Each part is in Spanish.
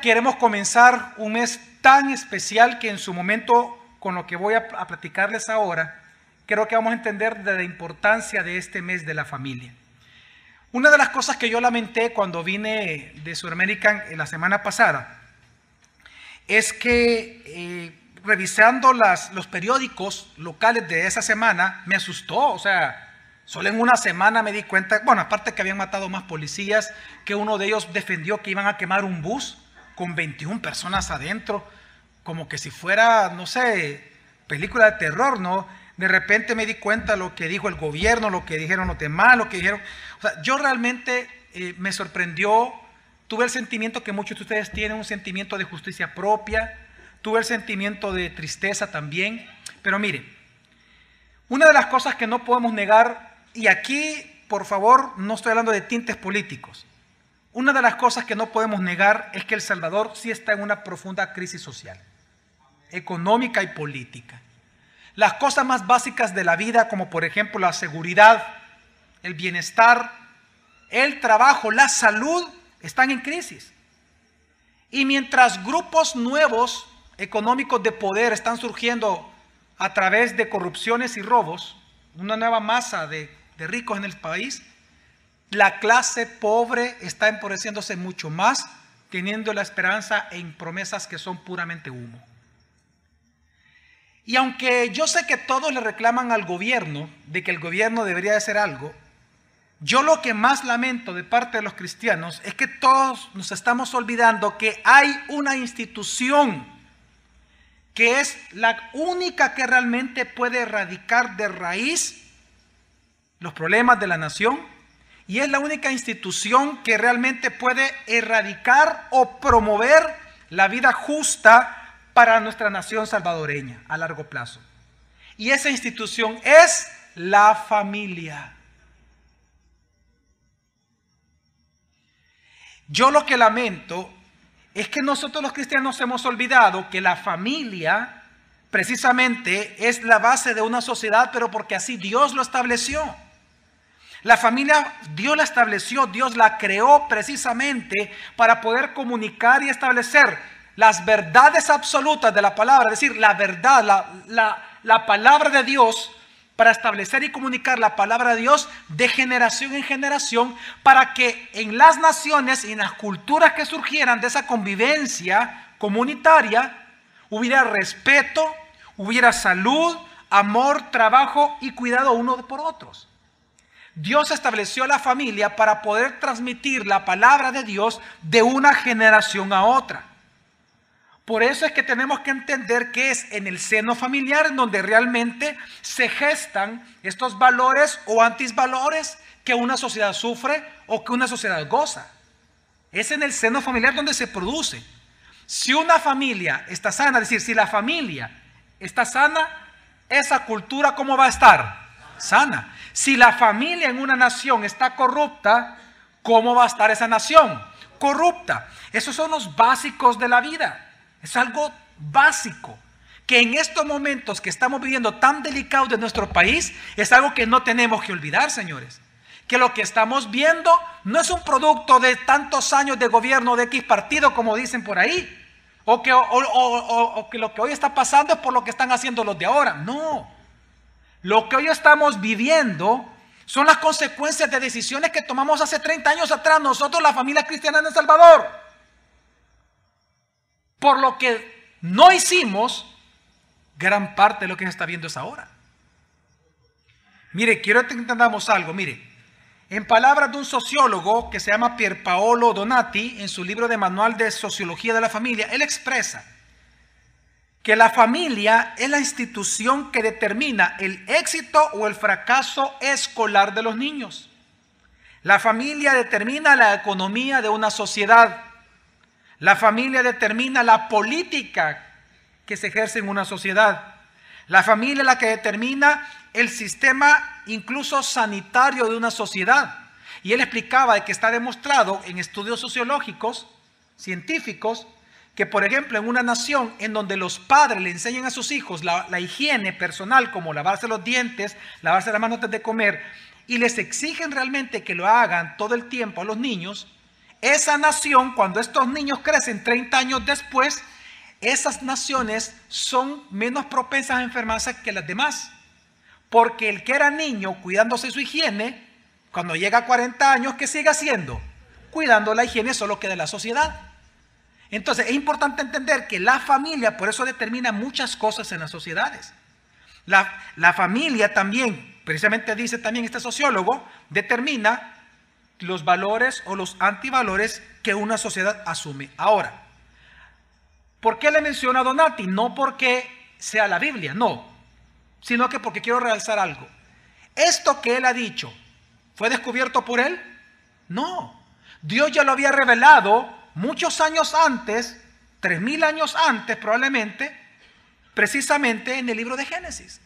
queremos comenzar un mes tan especial que en su momento, con lo que voy a, platicarles ahora, creo que vamos a entender de la importancia de este mes de la familia. Una de las cosas que yo lamenté cuando vine de Sudamérica eh, la semana pasada es que eh, revisando los periódicos locales de esa semana me asustó, o sea, Solo en una semana me di cuenta, bueno, aparte que habían matado más policías, que uno de ellos defendió que iban a quemar un bus con 21 personas adentro, como que si fuera, no sé, película de terror, ¿no? De repente me di cuenta lo que dijo el gobierno, lo que dijeron los demás, lo que dijeron... O sea, yo realmente eh, me sorprendió, tuve el sentimiento que muchos de ustedes tienen, un sentimiento de justicia propia, tuve el sentimiento de tristeza también, pero mire, una de las cosas que no podemos negar, y aquí, por favor, no estoy hablando de tintes políticos, una de las cosas que no podemos negar es que El Salvador sí está en una profunda crisis social, económica y política. Las cosas más básicas de la vida, como por ejemplo la seguridad, el bienestar, el trabajo, la salud, están en crisis. Y mientras grupos nuevos económicos de poder están surgiendo a través de corrupciones y robos, una nueva masa de, ricos en el país, la clase pobre está empobreciéndose mucho más, teniendo la esperanza en promesas que son puramente humo. Y aunque yo sé que todos le reclaman al gobierno de que el gobierno debería hacer algo, yo lo que más lamento de parte de los cristianos es que todos nos estamos olvidando que hay una institución que es la única que realmente puede erradicar de raíz los problemas de la nación, y es la única institución que realmente puede erradicar o promover la vida justa para nuestra nación salvadoreña a largo plazo. Y esa institución es la familia. Yo lo que lamento es que nosotros los cristianos hemos olvidado que la familia precisamente es la base de una sociedad, pero porque así Dios lo estableció. La familia Dios la estableció, Dios la creó precisamente para poder comunicar y establecer las verdades absolutas de la palabra, es decir, la verdad, la, palabra de Dios, para establecer y comunicar la palabra de Dios de generación en generación, para que en las naciones y en las culturas que surgieran de esa convivencia comunitaria hubiera respeto, hubiera salud, amor, trabajo y cuidado uno por otros. Dios estableció la familia para poder transmitir la palabra de Dios de una generación a otra. Por eso es que tenemos que entender que es en el seno familiar en donde realmente se gestan estos valores o antisvalores que una sociedad sufre o que una sociedad goza. Es en el seno familiar donde se produce. Si una familia está sana, es decir, si la familia está sana, esa cultura cómo va a estar? Sana. Si la familia en una nación está corrupta, ¿cómo va a estar esa nación? Corrupta. Esos son los básicos de la vida. Es algo básico que en estos momentos que estamos viviendo tan delicados de nuestro país, es algo que no tenemos que olvidar, señores. Que lo que estamos viendo no es un producto de tantos años de gobierno de X partido, como dicen por ahí, o que, que lo que hoy está pasando es por lo que están haciendo los de ahora. No, lo que hoy estamos viviendo son las consecuencias de decisiones que tomamos hace 30 años atrás nosotros, la familia cristiana en El Salvador. Por lo que no hicimos, gran parte de lo que se está viendo es ahora. Mire, quiero que entendamos algo, mire. En palabras de un sociólogo que se llama Pierpaolo Donati, en su libro de Manual de Sociología de la Familia, él expresa que la familia es la institución que determina el éxito o el fracaso escolar de los niños. La familia determina la economía de una sociedad. La familia determina la política que se ejerce en una sociedad. La familia es la que determina el sistema incluso sanitario de una sociedad. Y él explicaba que está demostrado en estudios sociológicos, científicos, que, por ejemplo, en una nación en donde los padres le enseñan a sus hijos la, higiene personal, como lavarse los dientes, lavarse las manos antes de comer, y les exigen realmente que lo hagan todo el tiempo a los niños, esa nación, cuando estos niños crecen 30 años después, esas naciones son menos propensas a enfermarse que las demás. Porque el que era niño cuidándose su higiene, cuando llega a 40 años, ¿qué sigue haciendo? Cuidando la higiene solo que de la sociedad. Entonces, es importante entender que la familia, por eso determina muchas cosas en las sociedades. La, familia también, precisamente dice también este sociólogo, determina los valores o los antivalores que una sociedad asume. Ahora, ¿por qué le menciona a Donati? No porque sea la Biblia, no, sino que porque quiero realzar algo. Esto que él ha dicho, ¿fue descubierto por él? No. Dios ya lo había revelado muchos años antes, 3.000 años antes probablemente, precisamente en el libro de Génesis.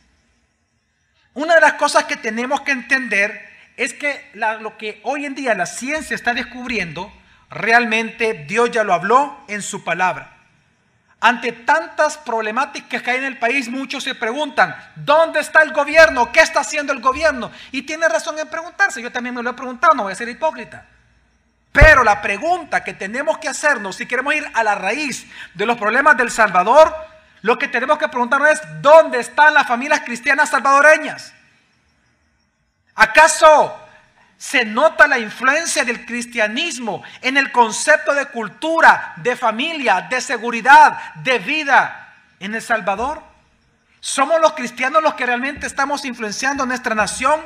Una de las cosas que tenemos que entender es que lo que hoy en día la ciencia está descubriendo, realmente Dios ya lo habló en su palabra. Ante tantas problemáticas que hay en el país, muchos se preguntan, ¿dónde está el gobierno? ¿Qué está haciendo el gobierno? Y tiene razón en preguntarse, yo también me lo he preguntado, no voy a ser hipócrita. Pero la pregunta que tenemos que hacernos, si queremos ir a la raíz de los problemas del Salvador, lo que tenemos que preguntarnos es, ¿dónde están las familias cristianas salvadoreñas? ¿Acaso se nota la influencia del cristianismo en el concepto de cultura, de familia, de seguridad, de vida en El Salvador? ¿Somos los cristianos los que realmente estamos influenciando nuestra nación?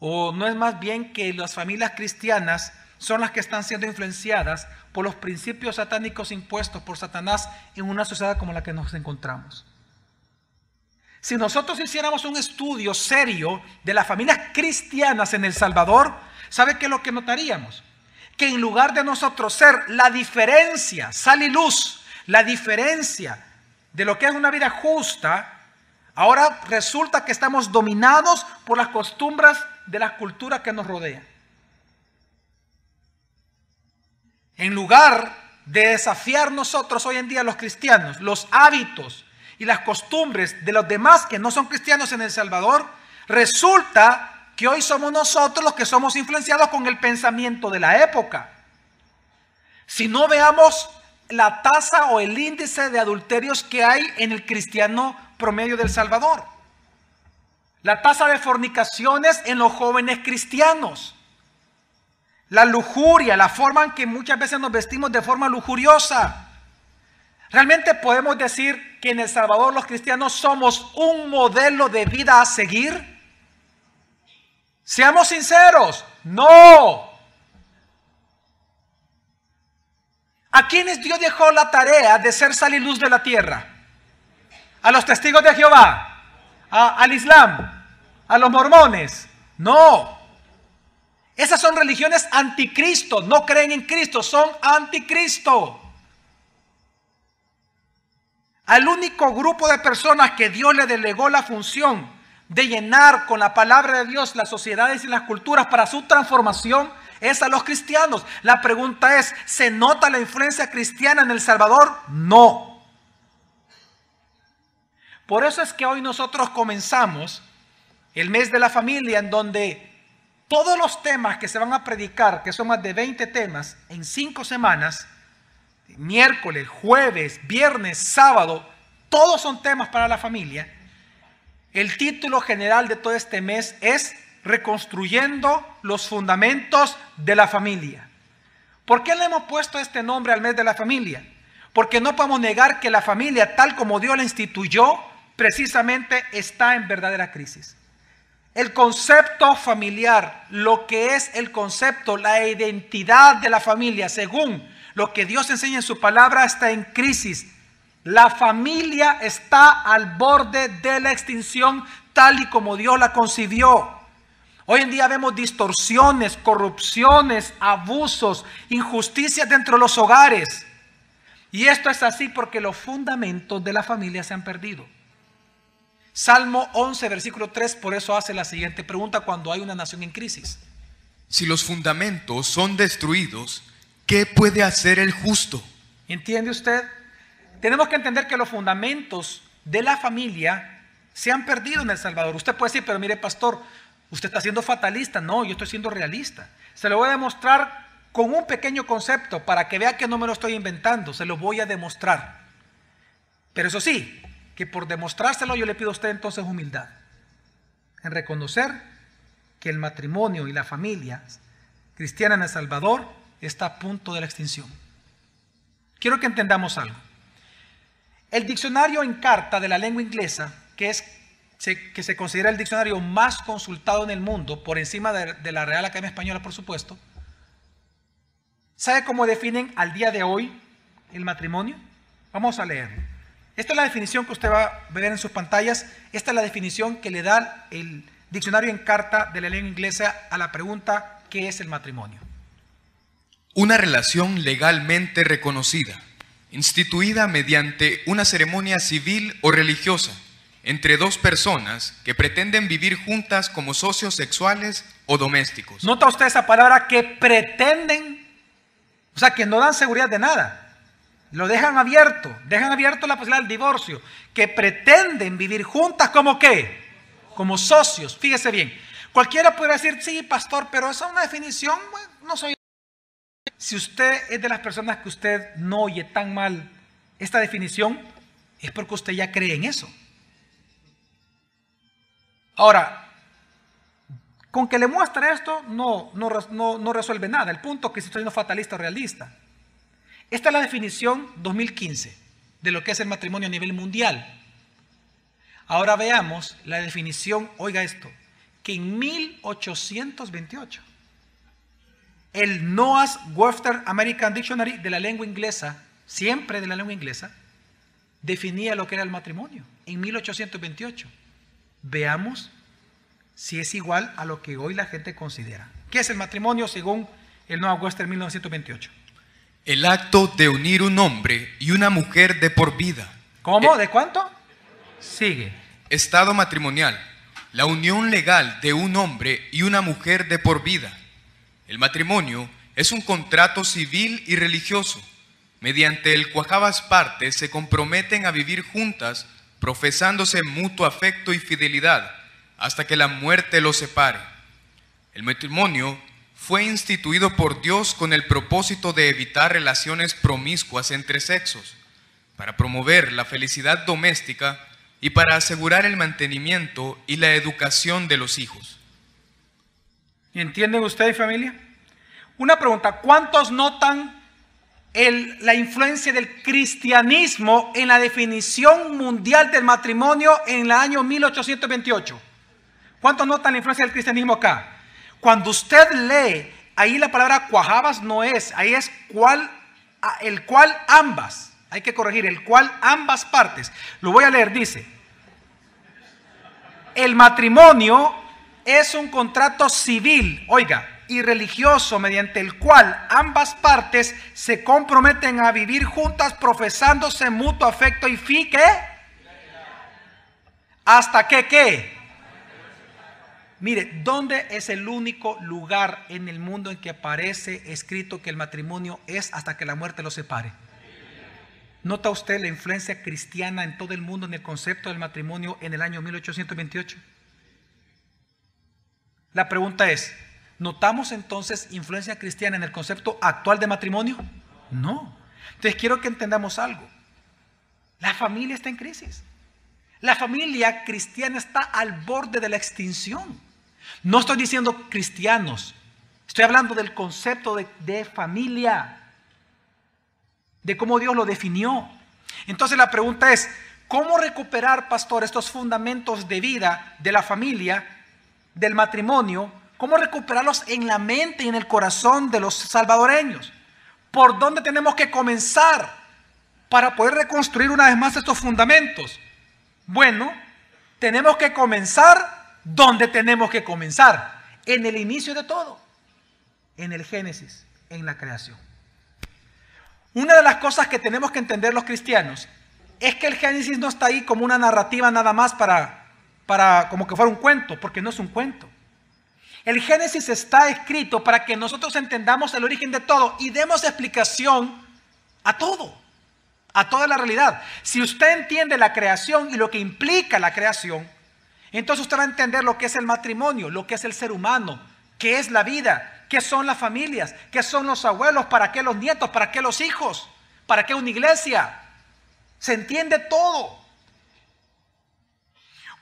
o no es más bien que las familias cristianas son las que están siendo influenciadas por los principios satánicos impuestos por Satanás en una sociedad como la que nos encontramos. Si nosotros hiciéramos un estudio serio de las familias cristianas en El Salvador, ¿sabe qué es lo que notaríamos? Que en lugar de nosotros ser la diferencia, sal y luz, la diferencia de lo que es una vida justa, ahora resulta que estamos dominados por las costumbres de las culturas que nos rodean. En lugar de desafiar nosotros hoy en día los cristianos, los hábitos y las costumbres de los demás que no son cristianos en El Salvador, resulta que hoy somos nosotros los que somos influenciados con el pensamiento de la época. Si no veamos la tasa o el índice de adulterios que hay en el cristiano promedio del Salvador. La tasa de fornicaciones en los jóvenes cristianos. La lujuria, la forma en que muchas veces nos vestimos de forma lujuriosa. Realmente podemos decir que en El Salvador los cristianos somos un modelo de vida a seguir. Seamos sinceros, no. ¿A quiénes Dios dejó la tarea de ser sal y luz de la tierra? A los testigos de Jehová, al Islam, a los mormones. No. Esas son religiones anticristo, no creen en Cristo, son anticristo. Al único grupo de personas que Dios le delegó la función de llenar con la palabra de Dios las sociedades y las culturas para su transformación es a los cristianos. La pregunta es, ¿se nota la influencia cristiana en El Salvador? No. Por eso es que hoy nosotros comenzamos el mes de la familia en donde todos los temas que se van a predicar, que son más de 20 temas, en cinco semanas, miércoles, jueves, viernes, sábado, todos son temas para la familia. El título general de todo este mes es Reconstruyendo los Fundamentos de la Familia. ¿Por qué le hemos puesto este nombre al mes de la familia? Porque no podemos negar que la familia, tal como Dios la instituyó, precisamente está en verdadera crisis. El concepto familiar, lo que es el concepto, la identidad de la familia, según lo que Dios enseña en su palabra, está en crisis. La familia está al borde de la extinción tal y como Dios la concibió. Hoy en día vemos distorsiones, corrupciones, abusos, injusticias dentro de los hogares. Y esto es así porque los fundamentos de la familia se han perdido. Salmo 11, versículo 3, por eso hace la siguiente pregunta cuando hay una nación en crisis. Si los fundamentos son destruidos, ¿qué puede hacer el justo? ¿Entiende usted? Tenemos que entender que los fundamentos de la familia se han perdido en El Salvador. Usted puede decir, pero mire, pastor, usted está siendo fatalista. No, yo estoy siendo realista. Se lo voy a demostrar con un pequeño concepto para que vea que no me lo estoy inventando. Se lo voy a demostrar. Pero eso sí, que por demostrárselo yo le pido a usted entonces humildad, en reconocer que el matrimonio y la familia cristiana en El Salvador está a punto de la extinción. Quiero que entendamos algo. El diccionario en carta de la lengua inglesa, que, es, que se considera el diccionario más consultado en el mundo, por encima de, de la Real Academia Española, por supuesto, ¿sabe cómo definen al día de hoy el matrimonio? Vamos a leerlo. Esta es la definición que usted va a ver en sus pantallas. Esta es la definición que le da el diccionario en carta de la lengua inglesa a la pregunta ¿qué es el matrimonio? Una relación legalmente reconocida, instituida mediante una ceremonia civil o religiosa entre dos personas que pretenden vivir juntas como socios sexuales o domésticos. Nota usted esa palabra que pretenden, o sea, que no dan seguridad de nada lo dejan abierto, dejan abierto la posibilidad del divorcio, que pretenden vivir juntas como qué, como socios, fíjese bien. Cualquiera puede decir, sí, pastor, pero esa es una definición, no soy... Si usted es de las personas que usted no oye tan mal esta definición, es porque usted ya cree en eso. Ahora, con que le muestre esto no, no, resuelve nada. El punto es que si usted siendo fatalista o realista. Esta es la definición 2015 de lo que es el matrimonio a nivel mundial. Ahora veamos la definición, oiga esto, que en 1828 el Noah's Webster American Dictionary de la lengua inglesa, siempre de la lengua inglesa, definía lo que era el matrimonio en 1828. Veamos si es igual a lo que hoy la gente considera. ¿Qué es el matrimonio según el Noah Webster 1928? El acto de unir un hombre y una mujer de por vida. ¿Cómo? Eh, ¿De cuánto? Sigue. Estado matrimonial. La unión legal de un hombre y una mujer de por vida. El matrimonio es un contrato civil y religioso, mediante el cual partes se comprometen a vivir juntas, profesándose mutuo afecto y fidelidad, hasta que la muerte los separe. El matrimonio fue instituido por Dios con el propósito de evitar relaciones promiscuas entre sexos, para promover la felicidad doméstica y para asegurar el mantenimiento y la educación de los hijos. ¿Entienden ustedes, familia? Una pregunta, ¿cuántos notan la influencia del cristianismo en la definición mundial del matrimonio en el año 1828? ¿Cuántos notan la influencia del cristianismo acá? Cuando usted lee, ahí la palabra cuajabas no es, ahí es cual, el cual ambas, hay que corregir, el cual ambas partes. Lo voy a leer, dice, el matrimonio es un contrato civil, oiga, y religioso mediante el cual ambas partes se comprometen a vivir juntas profesándose mutuo afecto y fique hasta que qué Mire, ¿dónde es el único lugar en el mundo en que aparece escrito que el matrimonio es hasta que la muerte lo separe? ¿Nota usted la influencia cristiana en todo el mundo en el concepto del matrimonio en el año 1828? La pregunta es, ¿notamos entonces influencia cristiana en el concepto actual de matrimonio? No. Entonces quiero que entendamos algo. La familia está en crisis. La familia cristiana está al borde de la extinción. No estoy diciendo cristianos, estoy hablando del concepto de, familia, de cómo Dios lo definió. Entonces la pregunta es, ¿cómo recuperar, pastor, estos fundamentos de vida de la familia, del matrimonio? ¿Cómo recuperarlos en la mente y en el corazón de los salvadoreños? ¿Por dónde tenemos que comenzar para poder reconstruir una vez más estos fundamentos? Bueno, tenemos que comenzar ¿dónde tenemos que comenzar? En el inicio de todo, en el Génesis, en la creación. Una de las cosas que tenemos que entender los cristianos es que el Génesis no está ahí como una narrativa nada más para, para como que fuera un cuento, porque no es un cuento. El Génesis está escrito para que nosotros entendamos el origen de todo y demos explicación a todo, a toda la realidad. Si usted entiende la creación y lo que implica la creación, entonces usted va a entender lo que es el matrimonio, lo que es el ser humano, qué es la vida, qué son las familias, qué son los abuelos, para qué los nietos, para qué los hijos, para qué una iglesia. Se entiende todo.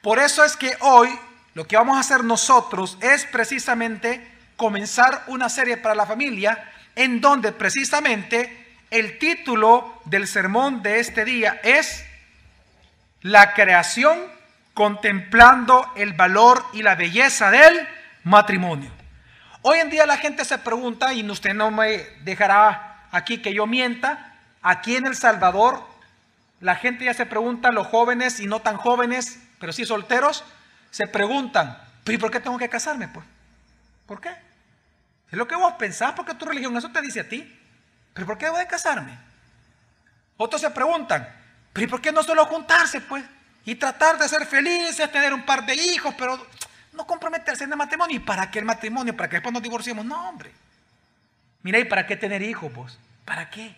Por eso es que hoy lo que vamos a hacer nosotros es precisamente comenzar una serie para la familia en donde precisamente el título del sermón de este día es La creación contemplando el valor y la belleza del matrimonio. Hoy en día la gente se pregunta, y usted no me dejará aquí que yo mienta, aquí en El Salvador la gente ya se pregunta, los jóvenes y no tan jóvenes, pero sí solteros, se preguntan, ¿y por qué tengo que casarme? Pues? ¿Por qué? Es lo que vos pensás, porque tu religión eso te dice a ti. ¿Pero por qué debo de casarme? Otros se preguntan, ¿pero por qué no solo juntarse? Pues y tratar de ser felices, tener un par de hijos, pero no comprometerse en el matrimonio. ¿Y para qué el matrimonio? ¿Para que después nos divorciemos? No, hombre. Mira, ¿y para qué tener hijos vos? ¿Para qué?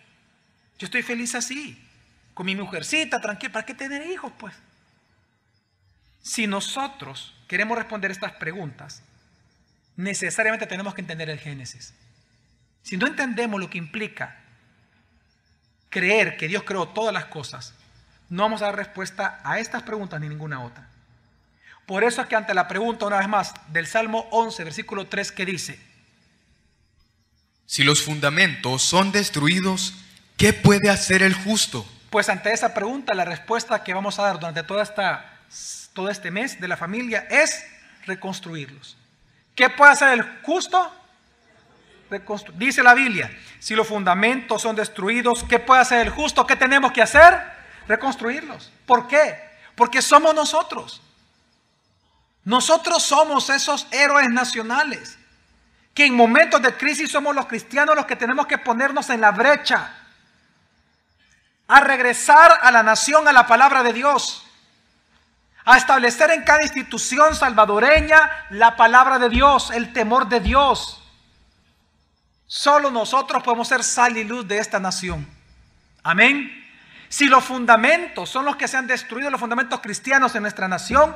Yo estoy feliz así, con mi mujercita, tranquila. ¿Para qué tener hijos, pues? Si nosotros queremos responder estas preguntas, necesariamente tenemos que entender el Génesis. Si no entendemos lo que implica creer que Dios creó todas las cosas no vamos a dar respuesta a estas preguntas ni ninguna otra. Por eso es que ante la pregunta, una vez más, del Salmo 11, versículo 3, que dice, Si los fundamentos son destruidos, ¿qué puede hacer el justo? Pues ante esa pregunta, la respuesta que vamos a dar durante toda esta, todo este mes de la familia es reconstruirlos. ¿Qué puede hacer el justo? Dice la Biblia, si los fundamentos son destruidos, ¿qué puede hacer el justo? ¿Qué tenemos que hacer? reconstruirlos. ¿Por qué? Porque somos nosotros. Nosotros somos esos héroes nacionales, que en momentos de crisis somos los cristianos los que tenemos que ponernos en la brecha, a regresar a la nación, a la palabra de Dios, a establecer en cada institución salvadoreña la palabra de Dios, el temor de Dios. Solo nosotros podemos ser sal y luz de esta nación. Amén. Si los fundamentos son los que se han destruido, los fundamentos cristianos en nuestra nación,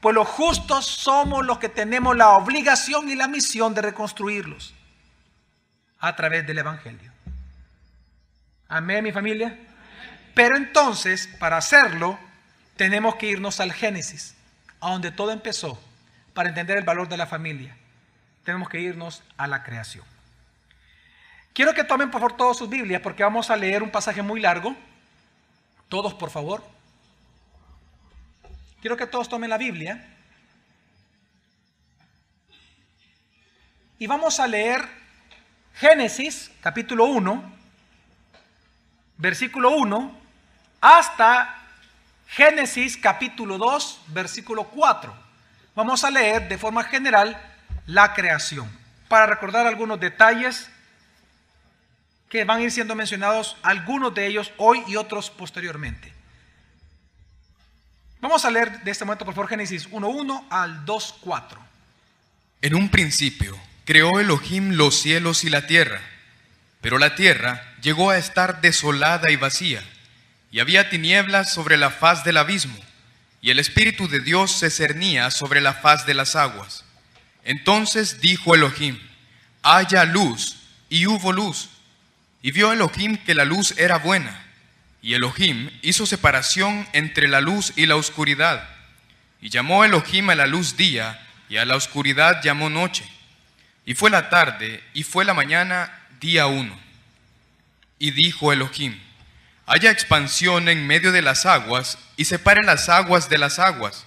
pues los justos somos los que tenemos la obligación y la misión de reconstruirlos a través del Evangelio. Amén, mi familia. Pero entonces, para hacerlo, tenemos que irnos al Génesis, a donde todo empezó, para entender el valor de la familia. Tenemos que irnos a la creación. Quiero que tomen por favor todas sus Biblias porque vamos a leer un pasaje muy largo todos, por favor. Quiero que todos tomen la Biblia. Y vamos a leer Génesis capítulo 1, versículo 1, hasta Génesis capítulo 2, versículo 4. Vamos a leer de forma general la creación, para recordar algunos detalles que van a ir siendo mencionados algunos de ellos hoy y otros posteriormente. Vamos a leer de este momento, por favor, Génesis 1.1 al 2.4. En un principio creó Elohim los cielos y la tierra, pero la tierra llegó a estar desolada y vacía, y había tinieblas sobre la faz del abismo, y el Espíritu de Dios se cernía sobre la faz de las aguas. Entonces dijo Elohim, haya luz, y hubo luz. Y vio Elohim que la luz era buena, y Elohim hizo separación entre la luz y la oscuridad. Y llamó Elohim a la luz día, y a la oscuridad llamó noche. Y fue la tarde, y fue la mañana, día uno. Y dijo Elohim, haya expansión en medio de las aguas, y separe las aguas de las aguas.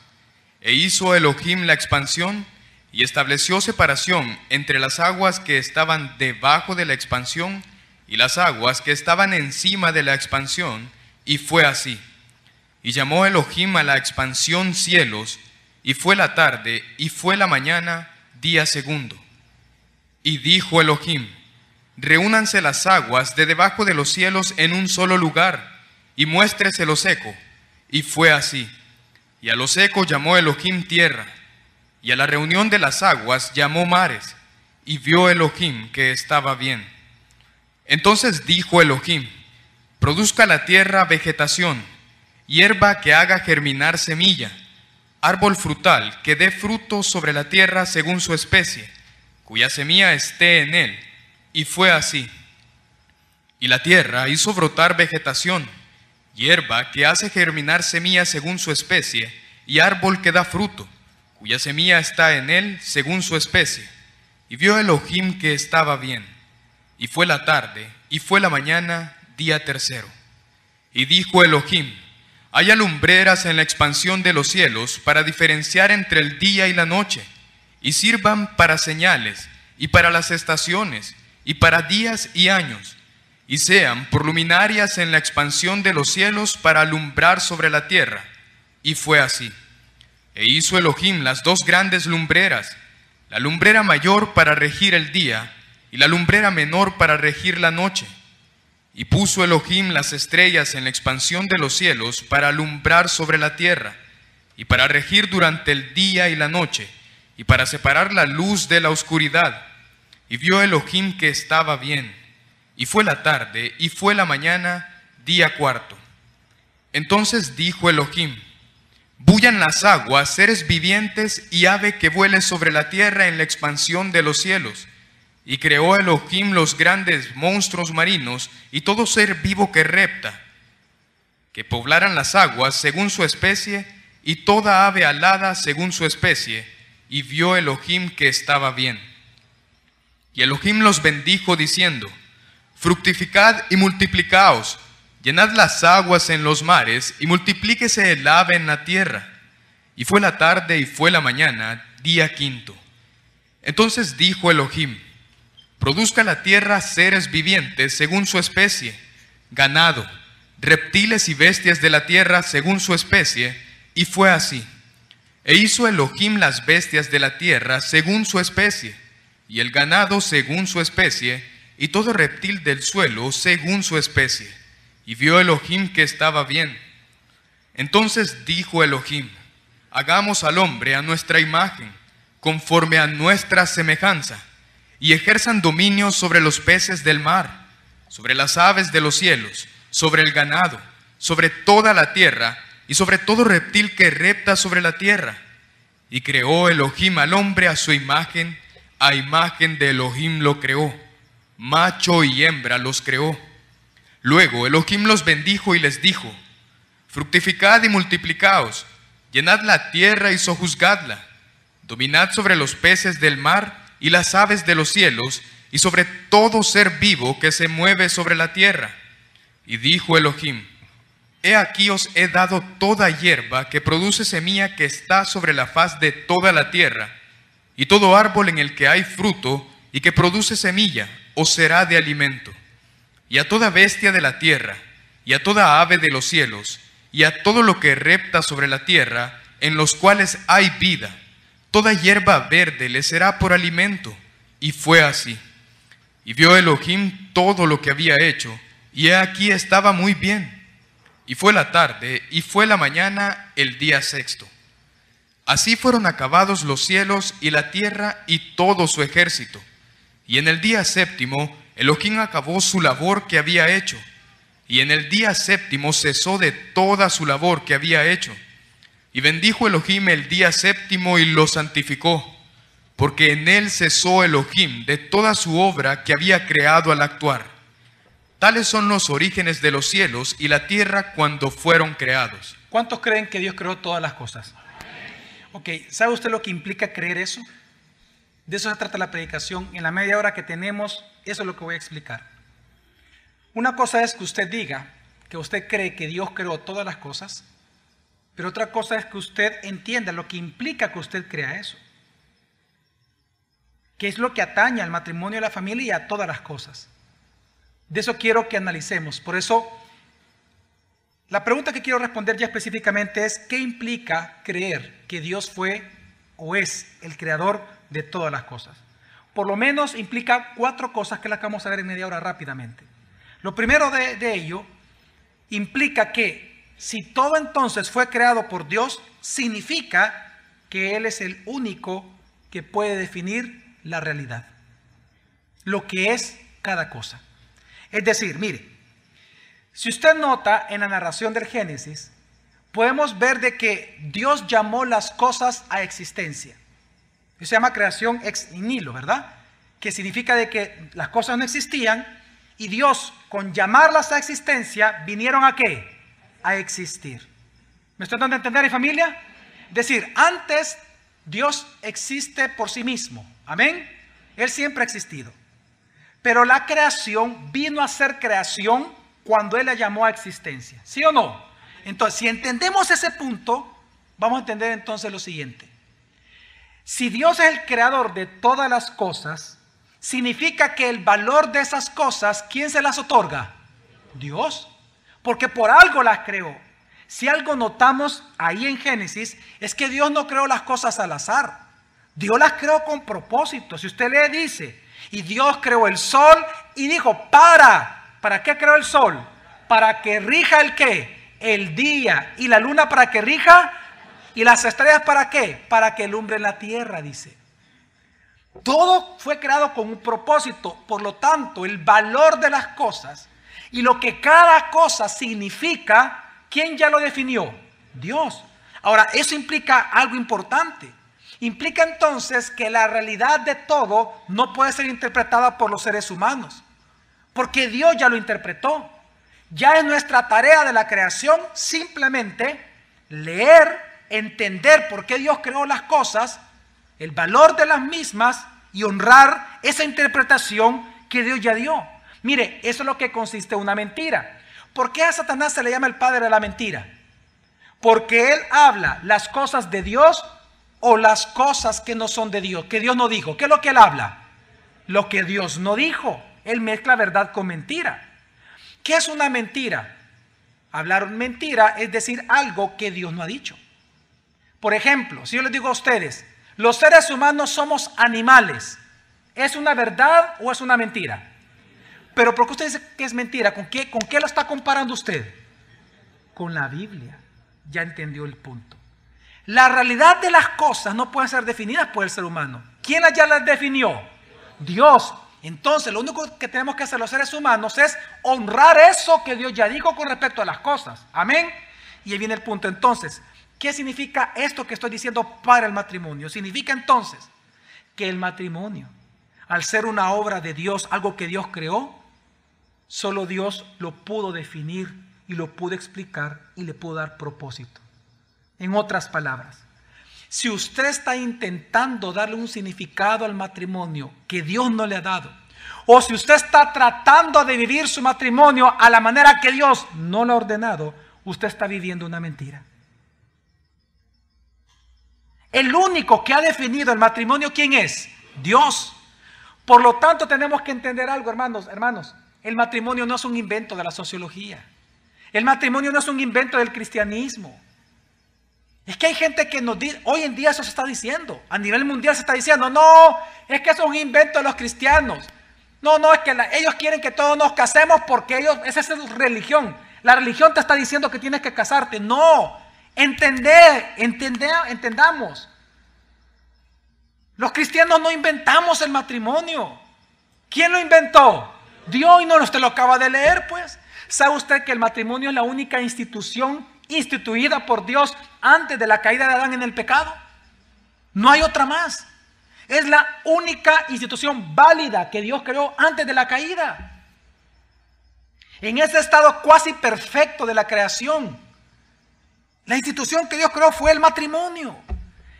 E hizo Elohim la expansión, y estableció separación entre las aguas que estaban debajo de la expansión, y las aguas que estaban encima de la expansión, y fue así. Y llamó Elohim a la expansión cielos, y fue la tarde, y fue la mañana, día segundo. Y dijo Elohim, reúnanse las aguas de debajo de los cielos en un solo lugar, y muéstrese lo seco. Y fue así. Y a lo seco llamó Elohim tierra, y a la reunión de las aguas llamó mares, y vio Elohim que estaba bien. Entonces dijo Elohim, produzca la tierra vegetación, hierba que haga germinar semilla, árbol frutal que dé fruto sobre la tierra según su especie, cuya semilla esté en él. Y fue así. Y la tierra hizo brotar vegetación, hierba que hace germinar semilla según su especie, y árbol que da fruto, cuya semilla está en él según su especie. Y vio Elohim que estaba bien. Y fue la tarde, y fue la mañana, día tercero. Y dijo Elohim, hay lumbreras en la expansión de los cielos para diferenciar entre el día y la noche, y sirvan para señales, y para las estaciones, y para días y años, y sean por luminarias en la expansión de los cielos para alumbrar sobre la tierra. Y fue así. E hizo Elohim las dos grandes lumbreras, la lumbrera mayor para regir el día, y la lumbrera menor para regir la noche. Y puso Elohim las estrellas en la expansión de los cielos para alumbrar sobre la tierra, y para regir durante el día y la noche, y para separar la luz de la oscuridad. Y vio Elohim que estaba bien. Y fue la tarde, y fue la mañana, día cuarto. Entonces dijo Elohim, bullan las aguas, seres vivientes y ave que vuele sobre la tierra en la expansión de los cielos y creó Elohim los grandes monstruos marinos y todo ser vivo que repta, que poblaran las aguas según su especie, y toda ave alada según su especie. Y vio Elohim que estaba bien. Y Elohim los bendijo diciendo, Fructificad y multiplicaos, llenad las aguas en los mares, y multiplíquese el ave en la tierra. Y fue la tarde y fue la mañana, día quinto. Entonces dijo Elohim, Produzca la tierra seres vivientes según su especie, ganado, reptiles y bestias de la tierra según su especie, y fue así. E hizo Elohim las bestias de la tierra según su especie, y el ganado según su especie, y todo reptil del suelo según su especie. Y vio Elohim que estaba bien. Entonces dijo Elohim, hagamos al hombre a nuestra imagen, conforme a nuestra semejanza y ejerzan dominio sobre los peces del mar, sobre las aves de los cielos, sobre el ganado, sobre toda la tierra y sobre todo reptil que repta sobre la tierra. Y creó Elohim al hombre a su imagen, a imagen de Elohim lo creó, macho y hembra los creó. Luego Elohim los bendijo y les dijo, fructificad y multiplicaos, llenad la tierra y sojuzgadla, dominad sobre los peces del mar, y las aves de los cielos y sobre todo ser vivo que se mueve sobre la tierra. Y dijo Elohim, He aquí os he dado toda hierba que produce semilla que está sobre la faz de toda la tierra, y todo árbol en el que hay fruto y que produce semilla, os será de alimento. Y a toda bestia de la tierra, y a toda ave de los cielos, y a todo lo que repta sobre la tierra, en los cuales hay vida toda hierba verde le será por alimento. Y fue así. Y vio Elohim todo lo que había hecho, y he aquí estaba muy bien. Y fue la tarde, y fue la mañana el día sexto. Así fueron acabados los cielos y la tierra y todo su ejército. Y en el día séptimo Elohim acabó su labor que había hecho. Y en el día séptimo cesó de toda su labor que había hecho y bendijo Elohim el día séptimo y lo santificó, porque en él cesó Elohim de toda su obra que había creado al actuar. Tales son los orígenes de los cielos y la tierra cuando fueron creados. ¿Cuántos creen que Dios creó todas las cosas? Ok, ¿sabe usted lo que implica creer eso? De eso se trata la predicación. En la media hora que tenemos, eso es lo que voy a explicar. Una cosa es que usted diga que usted cree que Dios creó todas las cosas pero otra cosa es que usted entienda lo que implica que usted crea eso. Que es lo que atañe al matrimonio, a la familia y a todas las cosas. De eso quiero que analicemos. Por eso, la pregunta que quiero responder ya específicamente es, ¿qué implica creer que Dios fue o es el creador de todas las cosas? Por lo menos implica cuatro cosas que las vamos a ver en media hora rápidamente. Lo primero de ello implica que si todo entonces fue creado por Dios, significa que Él es el único que puede definir la realidad, lo que es cada cosa. Es decir, mire, si usted nota en la narración del Génesis, podemos ver de que Dios llamó las cosas a existencia. Eso se llama creación ex nihilo, ¿verdad? Que significa de que las cosas no existían y Dios con llamarlas a existencia vinieron a qué? a existir. ¿Me estoy dando a entender, mi familia? Decir, antes Dios existe por sí mismo. Amén. Él siempre ha existido. Pero la creación vino a ser creación cuando Él la llamó a existencia. ¿Sí o no? Entonces, si entendemos ese punto, vamos a entender entonces lo siguiente. Si Dios es el creador de todas las cosas, significa que el valor de esas cosas, ¿quién se las otorga? Dios porque por algo las creó. Si algo notamos ahí en Génesis es que Dios no creó las cosas al azar. Dios las creó con propósito. Si usted le dice, y Dios creó el sol y dijo, para, ¿para qué creó el sol? Para que rija el qué? El día. ¿Y la luna para que rija? ¿Y las estrellas para qué? Para que lumbre la tierra, dice. Todo fue creado con un propósito. Por lo tanto, el valor de las cosas y lo que cada cosa significa, ¿quién ya lo definió? Dios. Ahora, eso implica algo importante. Implica entonces que la realidad de todo no puede ser interpretada por los seres humanos, porque Dios ya lo interpretó. Ya es nuestra tarea de la creación simplemente leer, entender por qué Dios creó las cosas, el valor de las mismas y honrar esa interpretación que Dios ya dio. Mire, eso es lo que consiste en una mentira. ¿Por qué a Satanás se le llama el padre de la mentira? Porque él habla las cosas de Dios o las cosas que no son de Dios, que Dios no dijo. ¿Qué es lo que él habla? Lo que Dios no dijo. Él mezcla verdad con mentira. ¿Qué es una mentira? Hablar mentira es decir algo que Dios no ha dicho. Por ejemplo, si yo les digo a ustedes, los seres humanos somos animales, ¿es una verdad o es una mentira? Pero ¿por usted dice que es mentira? ¿Con qué, ¿Con qué lo está comparando usted? Con la Biblia. Ya entendió el punto. La realidad de las cosas no pueden ser definidas por el ser humano. ¿Quién ya las definió? Dios. Entonces, lo único que tenemos que hacer los seres humanos es honrar eso que Dios ya dijo con respecto a las cosas. Amén. Y ahí viene el punto. Entonces, ¿qué significa esto que estoy diciendo para el matrimonio? Significa entonces que el matrimonio, al ser una obra de Dios, algo que Dios creó, Solo Dios lo pudo definir y lo pudo explicar y le pudo dar propósito. En otras palabras, si usted está intentando darle un significado al matrimonio que Dios no le ha dado, o si usted está tratando de vivir su matrimonio a la manera que Dios no lo ha ordenado, usted está viviendo una mentira. El único que ha definido el matrimonio, ¿quién es? Dios. Por lo tanto, tenemos que entender algo, hermanos, hermanos. El matrimonio no es un invento de la sociología. El matrimonio no es un invento del cristianismo. Es que hay gente que nos dice, hoy en día eso se está diciendo, a nivel mundial se está diciendo, no, es que eso es un invento de los cristianos. No, no, es que ellos quieren que todos nos casemos porque ellos, esa es su religión. La religión te está diciendo que tienes que casarte. No, entender, entender, entendamos. Los cristianos no inventamos el matrimonio. ¿Quién lo inventó? Dios y no usted lo acaba de leer, pues. ¿Sabe usted que el matrimonio es la única institución instituida por Dios antes de la caída de Adán en el pecado? No hay otra más. Es la única institución válida que Dios creó antes de la caída. En ese estado cuasi perfecto de la creación, la institución que Dios creó fue el matrimonio.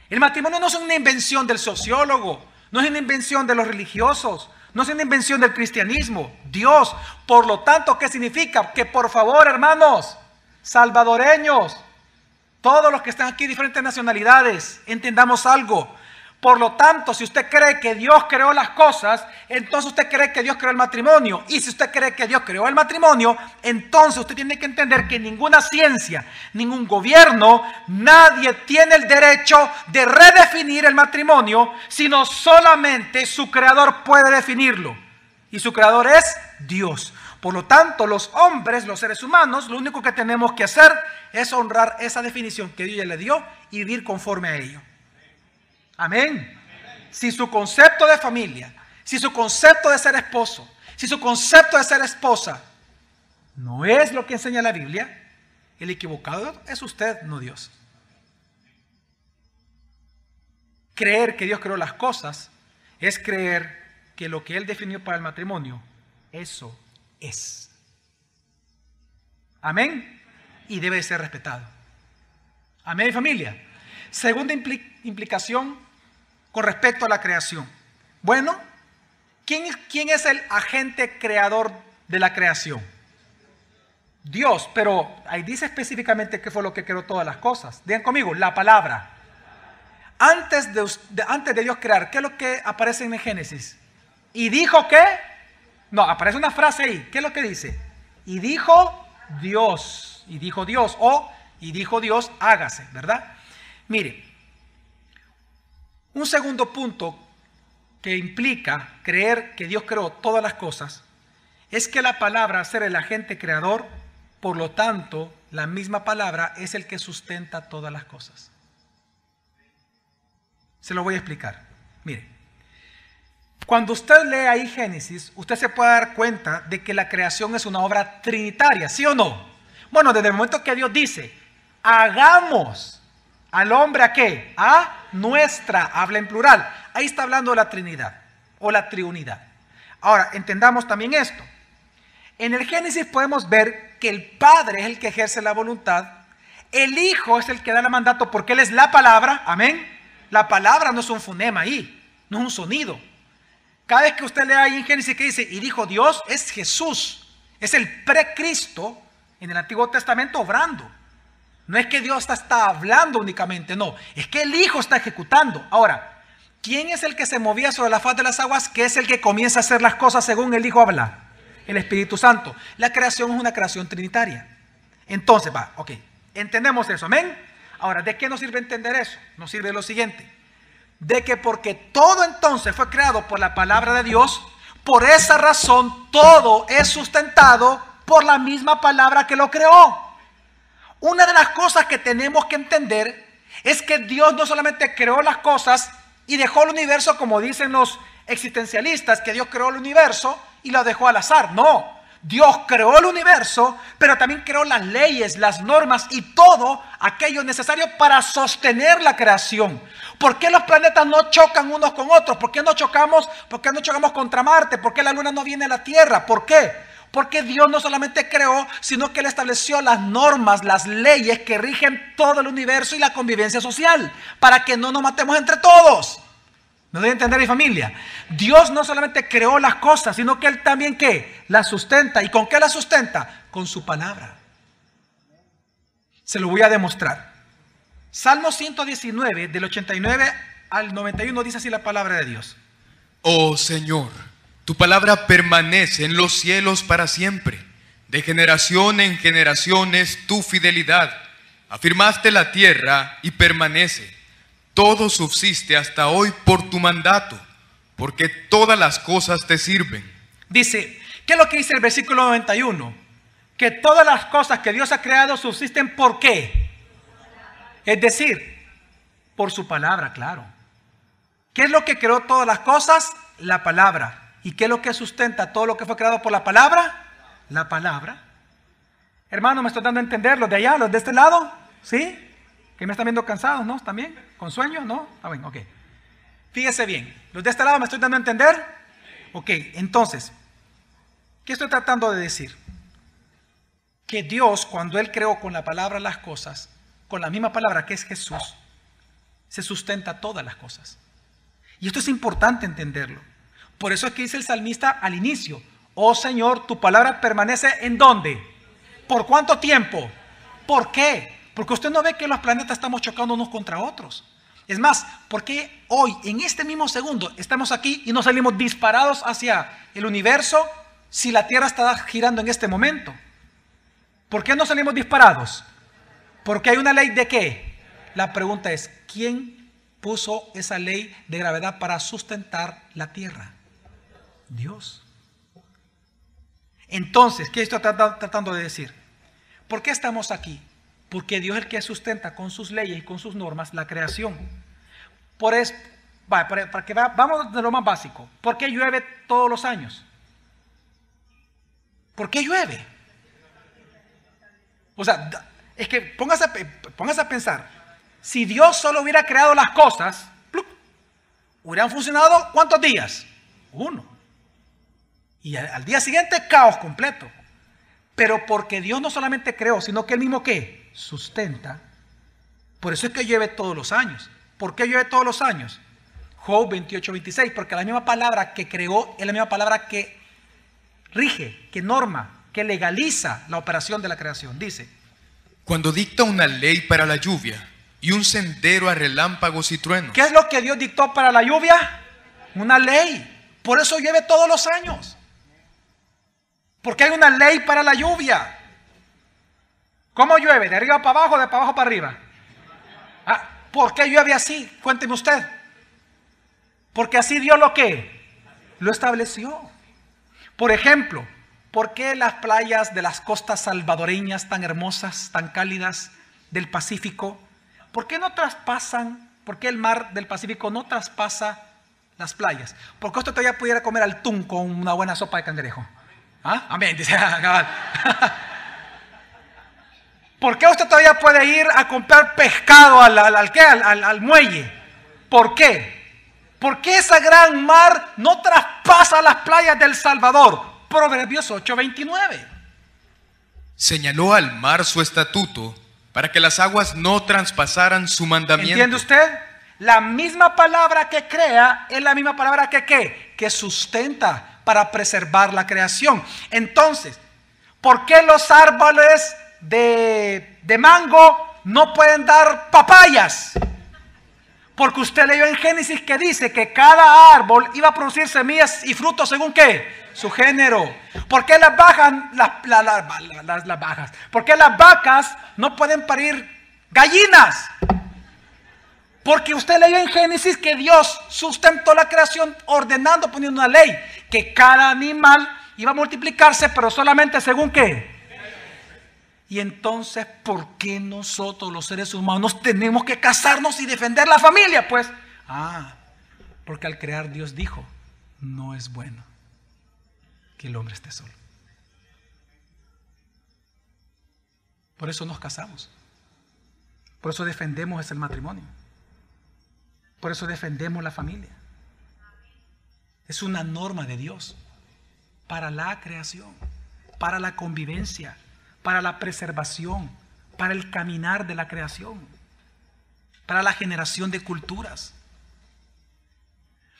El matrimonio no es una invención del sociólogo, no es una invención de los religiosos, no es una invención del cristianismo, Dios. Por lo tanto, ¿qué significa? Que por favor, hermanos, salvadoreños, todos los que están aquí, de diferentes nacionalidades, entendamos algo. Por lo tanto, si usted cree que Dios creó las cosas, entonces usted cree que Dios creó el matrimonio. Y si usted cree que Dios creó el matrimonio, entonces usted tiene que entender que ninguna ciencia, ningún gobierno, nadie tiene el derecho de redefinir el matrimonio, sino solamente su creador puede definirlo. Y su creador es Dios. Por lo tanto, los hombres, los seres humanos, lo único que tenemos que hacer es honrar esa definición que Dios ya le dio y vivir conforme a ello. Amén. Si su concepto de familia, si su concepto de ser esposo, si su concepto de ser esposa no es lo que enseña la Biblia, el equivocado es usted, no Dios. Creer que Dios creó las cosas es creer que lo que Él definió para el matrimonio, eso es. Amén. Y debe ser respetado. Amén, familia. Segunda implicación con respecto a la creación. Bueno, ¿quién, es el agente creador de la creación? Dios, pero ahí dice específicamente qué fue lo que creó todas las cosas. Digan conmigo, la palabra. Antes de, antes de Dios crear, ¿qué es lo que aparece en el Génesis? Y dijo que, no, aparece una frase ahí, ¿qué es lo que dice? Y dijo Dios, y dijo Dios, o y dijo Dios, hágase, ¿verdad? Mire, un segundo punto que implica creer que Dios creó todas las cosas es que la palabra ser el agente creador, por lo tanto, la misma palabra es el que sustenta todas las cosas. Se lo voy a explicar. Mire, cuando usted lee ahí Génesis, usted se puede dar cuenta de que la creación es una obra trinitaria, ¿sí o no? Bueno, desde el momento que Dios dice, hagamos ¿Al hombre a qué? A nuestra, habla en plural. Ahí está hablando la Trinidad o la Triunidad. Ahora, entendamos también esto. En el Génesis podemos ver que el Padre es el que ejerce la voluntad, el Hijo es el que da el mandato porque Él es la palabra, amén. La palabra no es un fonema ahí, no es un sonido. Cada vez que usted lea ahí en Génesis que dice, y dijo Dios, es Jesús, es el precristo en el Antiguo Testamento obrando. No es que Dios está, hablando únicamente, no, es que el Hijo está ejecutando. Ahora, ¿quién es el que se movía sobre la faz de las aguas? Que es el que comienza a hacer las cosas según el Hijo habla. El Espíritu Santo. La creación es una creación trinitaria. Entonces, va, ok, entendemos eso, amén. Ahora, ¿de qué nos sirve entender eso? Nos sirve lo siguiente. De que porque todo entonces fue creado por la palabra de Dios, por esa razón todo es sustentado por la misma palabra que lo creó. Una de las cosas que tenemos que entender es que Dios no solamente creó las cosas y dejó el universo como dicen los existencialistas, que Dios creó el universo y lo dejó al azar. No, Dios creó el universo, pero también creó las leyes, las normas y todo aquello necesario para sostener la creación. ¿Por qué los planetas no chocan unos con otros? ¿Por qué no chocamos? ¿Por qué no chocamos contra Marte? ¿Por qué la Luna no viene a la Tierra? ¿Por qué? Porque Dios no solamente creó, sino que Él estableció las normas, las leyes que rigen todo el universo y la convivencia social, para que no nos matemos entre todos. ¿Me doy a entender mi familia? Dios no solamente creó las cosas, sino que Él también ¿qué? Las sustenta. ¿Y con qué las sustenta? Con su palabra. Se lo voy a demostrar. Salmo 119, del 89 al 91, dice así la palabra de Dios. Oh Señor tu palabra permanece en los cielos para siempre. De generación en generación es tu fidelidad. Afirmaste la tierra y permanece. Todo subsiste hasta hoy por tu mandato, porque todas las cosas te sirven. Dice, ¿qué es lo que dice el versículo 91? Que todas las cosas que Dios ha creado subsisten por qué. Es decir, por su palabra, claro. ¿Qué es lo que creó todas las cosas? La palabra. ¿Y qué es lo que sustenta todo lo que fue creado por la palabra? La palabra. Hermano, me estoy dando a entender, los de allá, los de este lado, ¿sí? Que me están viendo cansados, ¿no? ¿También? ¿Con sueño? ¿No? Está ah, bien, ok. Fíjese bien, los de este lado me estoy dando a entender. Ok, entonces, ¿qué estoy tratando de decir? Que Dios, cuando Él creó con la palabra las cosas, con la misma palabra que es Jesús, se sustenta todas las cosas. Y esto es importante entenderlo. Por eso es que dice el salmista al inicio, oh Señor, tu palabra permanece en dónde? ¿Por cuánto tiempo? ¿Por qué? Porque usted no ve que los planetas estamos chocando unos contra otros. Es más, ¿por qué hoy, en este mismo segundo, estamos aquí y no salimos disparados hacia el universo si la Tierra está girando en este momento? ¿Por qué no salimos disparados? Porque hay una ley de qué? La pregunta es, ¿quién puso esa ley de gravedad para sustentar la Tierra? Dios. Entonces, ¿qué está tratando de decir? ¿Por qué estamos aquí? Porque Dios es el que sustenta con sus leyes y con sus normas la creación. Por eso, para que vamos de lo más básico. ¿Por qué llueve todos los años? ¿Por qué llueve? O sea, es que póngase, a pensar. Si Dios solo hubiera creado las cosas, hubieran funcionado cuántos días? Uno. Y al, día siguiente, caos completo. Pero porque Dios no solamente creó, sino que Él mismo que sustenta. Por eso es que llueve todos los años. ¿Por qué llueve todos los años? Job 28, 26. Porque la misma palabra que creó es la misma palabra que rige, que norma, que legaliza la operación de la creación. Dice. Cuando dicta una ley para la lluvia y un sendero a relámpagos y truenos. ¿Qué es lo que Dios dictó para la lluvia? Una ley. Por eso llueve todos los años. Porque hay una ley para la lluvia. ¿Cómo llueve? ¿De arriba para abajo de abajo para arriba? Ah, ¿Por qué llueve así? Cuénteme usted. Porque así dio lo que lo estableció. Por ejemplo, ¿por qué las playas de las costas salvadoreñas tan hermosas, tan cálidas del Pacífico, por qué no traspasan, por qué el mar del Pacífico no traspasa las playas? Porque usted todavía pudiera comer al tún con una buena sopa de cangrejo. ¿Ah? Amén, ¿Por qué usted todavía puede ir a comprar pescado al, muelle? ¿Por qué? ¿Por qué esa gran mar no traspasa las playas del Salvador? Proverbios 8:29. Señaló al mar su estatuto para que las aguas no traspasaran su mandamiento. ¿Entiende usted? La misma palabra que crea es la misma palabra que ¿qué? que sustenta, para preservar la creación. Entonces, ¿por qué los árboles de, mango no pueden dar papayas? Porque usted leyó en Génesis que dice que cada árbol iba a producir semillas y frutos según qué? Su género. ¿Por qué las bajas, las, las, las, las, bajas? ¿Por qué las vacas no pueden parir gallinas? Porque usted leyó en Génesis que Dios sustentó la creación ordenando, poniendo una ley, que cada animal iba a multiplicarse, pero solamente según qué. Y entonces, ¿por qué nosotros los seres humanos tenemos que casarnos y defender la familia? Pues, ah, porque al crear Dios dijo, no es bueno que el hombre esté solo. Por eso nos casamos. Por eso defendemos el matrimonio. Por eso defendemos la familia. Es una norma de Dios para la creación, para la convivencia, para la preservación, para el caminar de la creación, para la generación de culturas.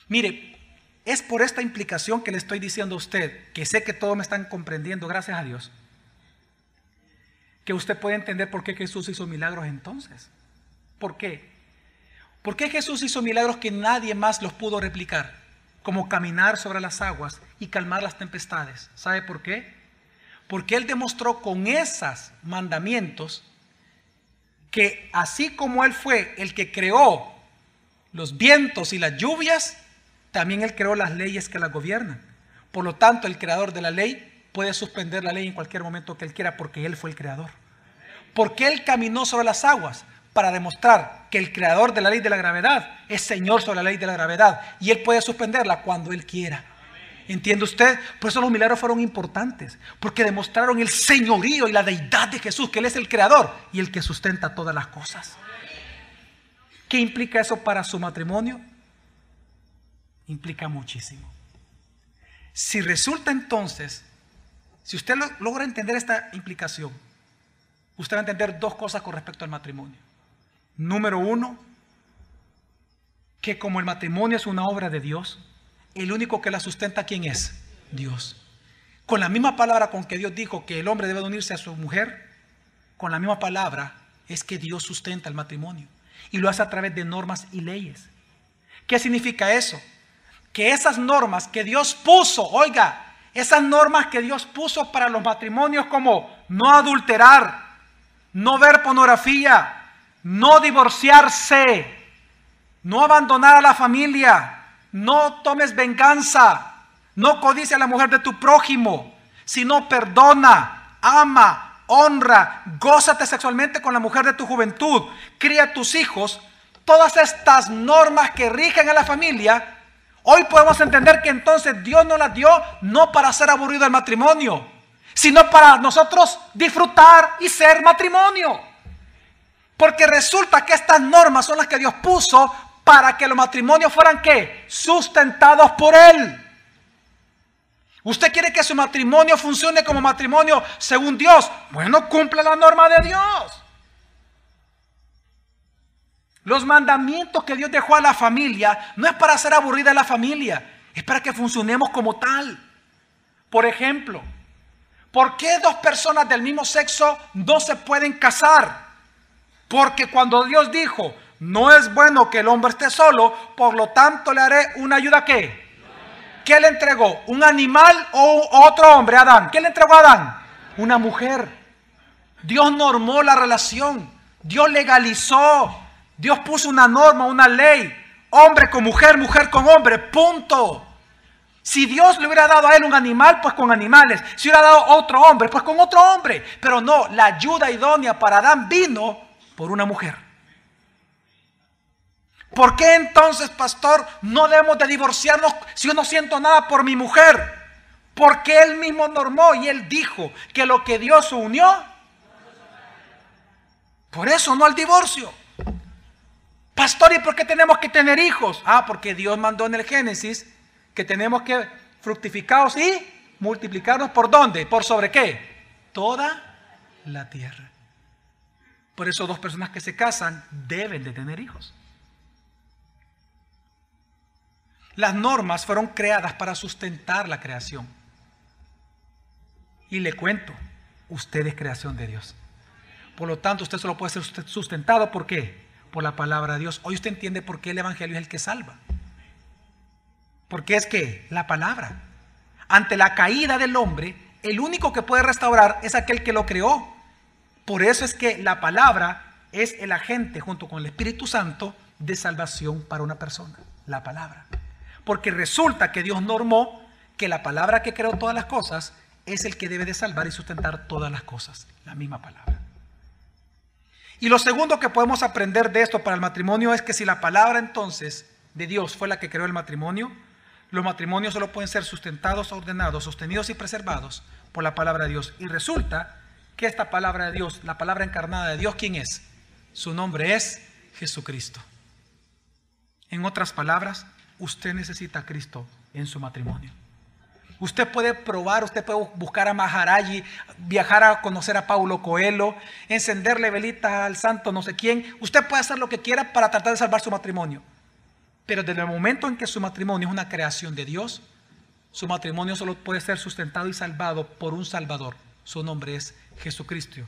Mire, es por esta implicación que le estoy diciendo a usted, que sé que todos me están comprendiendo, gracias a Dios, que usted puede entender por qué Jesús hizo milagros entonces. ¿Por qué? ¿Por qué Jesús hizo milagros que nadie más los pudo replicar? Como caminar sobre las aguas y calmar las tempestades. ¿Sabe por qué? Porque Él demostró con esos mandamientos que así como Él fue el que creó los vientos y las lluvias, también Él creó las leyes que las gobiernan. Por lo tanto, el creador de la ley puede suspender la ley en cualquier momento que Él quiera porque Él fue el creador. Porque Él caminó sobre las aguas, para demostrar que el creador de la ley de la gravedad es Señor sobre la ley de la gravedad y Él puede suspenderla cuando Él quiera. ¿Entiende usted? Por eso los milagros fueron importantes, porque demostraron el señorío y la deidad de Jesús, que Él es el creador y el que sustenta todas las cosas. ¿Qué implica eso para su matrimonio? Implica muchísimo. Si resulta entonces, si usted logra entender esta implicación, usted va a entender dos cosas con respecto al matrimonio. Número uno, que como el matrimonio es una obra de Dios, el único que la sustenta, ¿quién es? Dios. Con la misma palabra con que Dios dijo que el hombre debe unirse a su mujer, con la misma palabra es que Dios sustenta el matrimonio y lo hace a través de normas y leyes. ¿Qué significa eso? Que esas normas que Dios puso, oiga, esas normas que Dios puso para los matrimonios como no adulterar, no ver pornografía, no divorciarse, no abandonar a la familia, no tomes venganza, no codice a la mujer de tu prójimo, sino perdona, ama, honra, gózate sexualmente con la mujer de tu juventud, cría tus hijos. Todas estas normas que rigen a la familia, hoy podemos entender que entonces Dios no las dio no para ser aburrido el matrimonio, sino para nosotros disfrutar y ser matrimonio. Porque resulta que estas normas son las que Dios puso para que los matrimonios fueran qué? Sustentados por Él. ¿Usted quiere que su matrimonio funcione como matrimonio según Dios? Bueno, cumple la norma de Dios. Los mandamientos que Dios dejó a la familia no es para hacer aburrida la familia, es para que funcionemos como tal. Por ejemplo, ¿por qué dos personas del mismo sexo no se pueden casar? Porque cuando Dios dijo, no es bueno que el hombre esté solo, por lo tanto le haré una ayuda que. ¿Qué le entregó? ¿Un animal o otro hombre, a Adán? ¿Qué le entregó a Adán? Una mujer. Dios normó la relación. Dios legalizó. Dios puso una norma, una ley. Hombre con mujer, mujer con hombre. Punto. Si Dios le hubiera dado a él un animal, pues con animales. Si hubiera dado otro hombre, pues con otro hombre. Pero no, la ayuda idónea para Adán vino por una mujer. ¿Por qué entonces, pastor, no debemos de divorciarnos si yo no siento nada por mi mujer? Porque él mismo normó y él dijo que lo que Dios unió, por eso no al divorcio. Pastor, ¿y por qué tenemos que tener hijos? Ah, porque Dios mandó en el Génesis que tenemos que fructificarnos y multiplicarnos por dónde, por sobre qué? Toda la tierra. Por eso dos personas que se casan deben de tener hijos. Las normas fueron creadas para sustentar la creación. Y le cuento, usted es creación de Dios. Por lo tanto, usted solo puede ser sustentado. ¿Por qué? Por la palabra de Dios. Hoy usted entiende por qué el Evangelio es el que salva. Porque es que la palabra, ante la caída del hombre, el único que puede restaurar es aquel que lo creó. Por eso es que la palabra es el agente junto con el Espíritu Santo de salvación para una persona, la palabra. Porque resulta que Dios normó que la palabra que creó todas las cosas es el que debe de salvar y sustentar todas las cosas, la misma palabra. Y lo segundo que podemos aprender de esto para el matrimonio es que si la palabra entonces de Dios fue la que creó el matrimonio, los matrimonios solo pueden ser sustentados, ordenados, sostenidos y preservados por la palabra de Dios. Y resulta Qué esta palabra de Dios, la palabra encarnada de Dios, ¿quién es? Su nombre es Jesucristo. En otras palabras, usted necesita a Cristo en su matrimonio. Usted puede probar, usted puede buscar a Maharaji, viajar a conocer a Paulo Coelho, encenderle velita al santo no sé quién. Usted puede hacer lo que quiera para tratar de salvar su matrimonio. Pero desde el momento en que su matrimonio es una creación de Dios, su matrimonio solo puede ser sustentado y salvado por un Salvador. Su nombre es Jesucristo,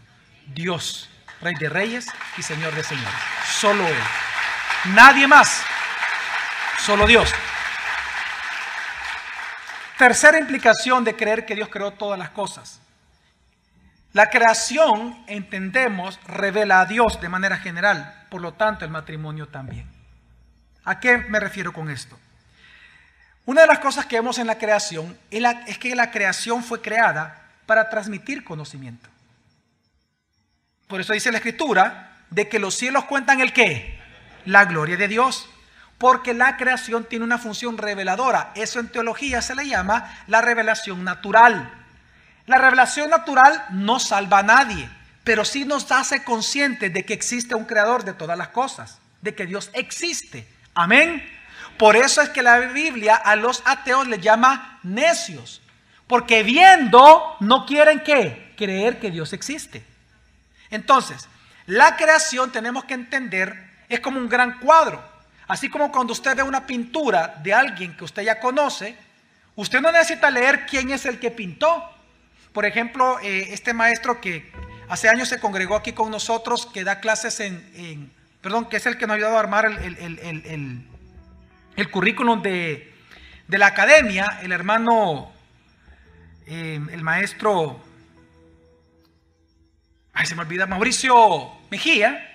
Dios, Rey de Reyes y Señor de Señores. Solo Él. Nadie más. Solo Dios. Tercera implicación de creer que Dios creó todas las cosas. La creación, entendemos, revela a Dios de manera general, por lo tanto el matrimonio también. ¿A qué me refiero con esto? Una de las cosas que vemos en la creación es, que la creación fue creada para transmitir conocimiento. Por eso dice la escritura de que los cielos cuentan el qué? La gloria de Dios. Porque la creación tiene una función reveladora. Eso en teología se le llama la revelación natural. La revelación natural no salva a nadie, pero sí nos hace conscientes de que existe un creador de todas las cosas, de que Dios existe. Amén. Por eso es que la Biblia a los ateos les llama necios, porque viendo no quieren que creer que Dios existe. Entonces, la creación tenemos que entender es como un gran cuadro. Así como cuando usted ve una pintura de alguien que usted ya conoce, usted no necesita leer quién es el que pintó. Por ejemplo, eh, este maestro que hace años se congregó aquí con nosotros, que da clases en, perdón, que es el que nos ha ayudado a armar el, currículum de, la academia, el hermano, eh, el maestro ay, se me olvida, Mauricio Mejía,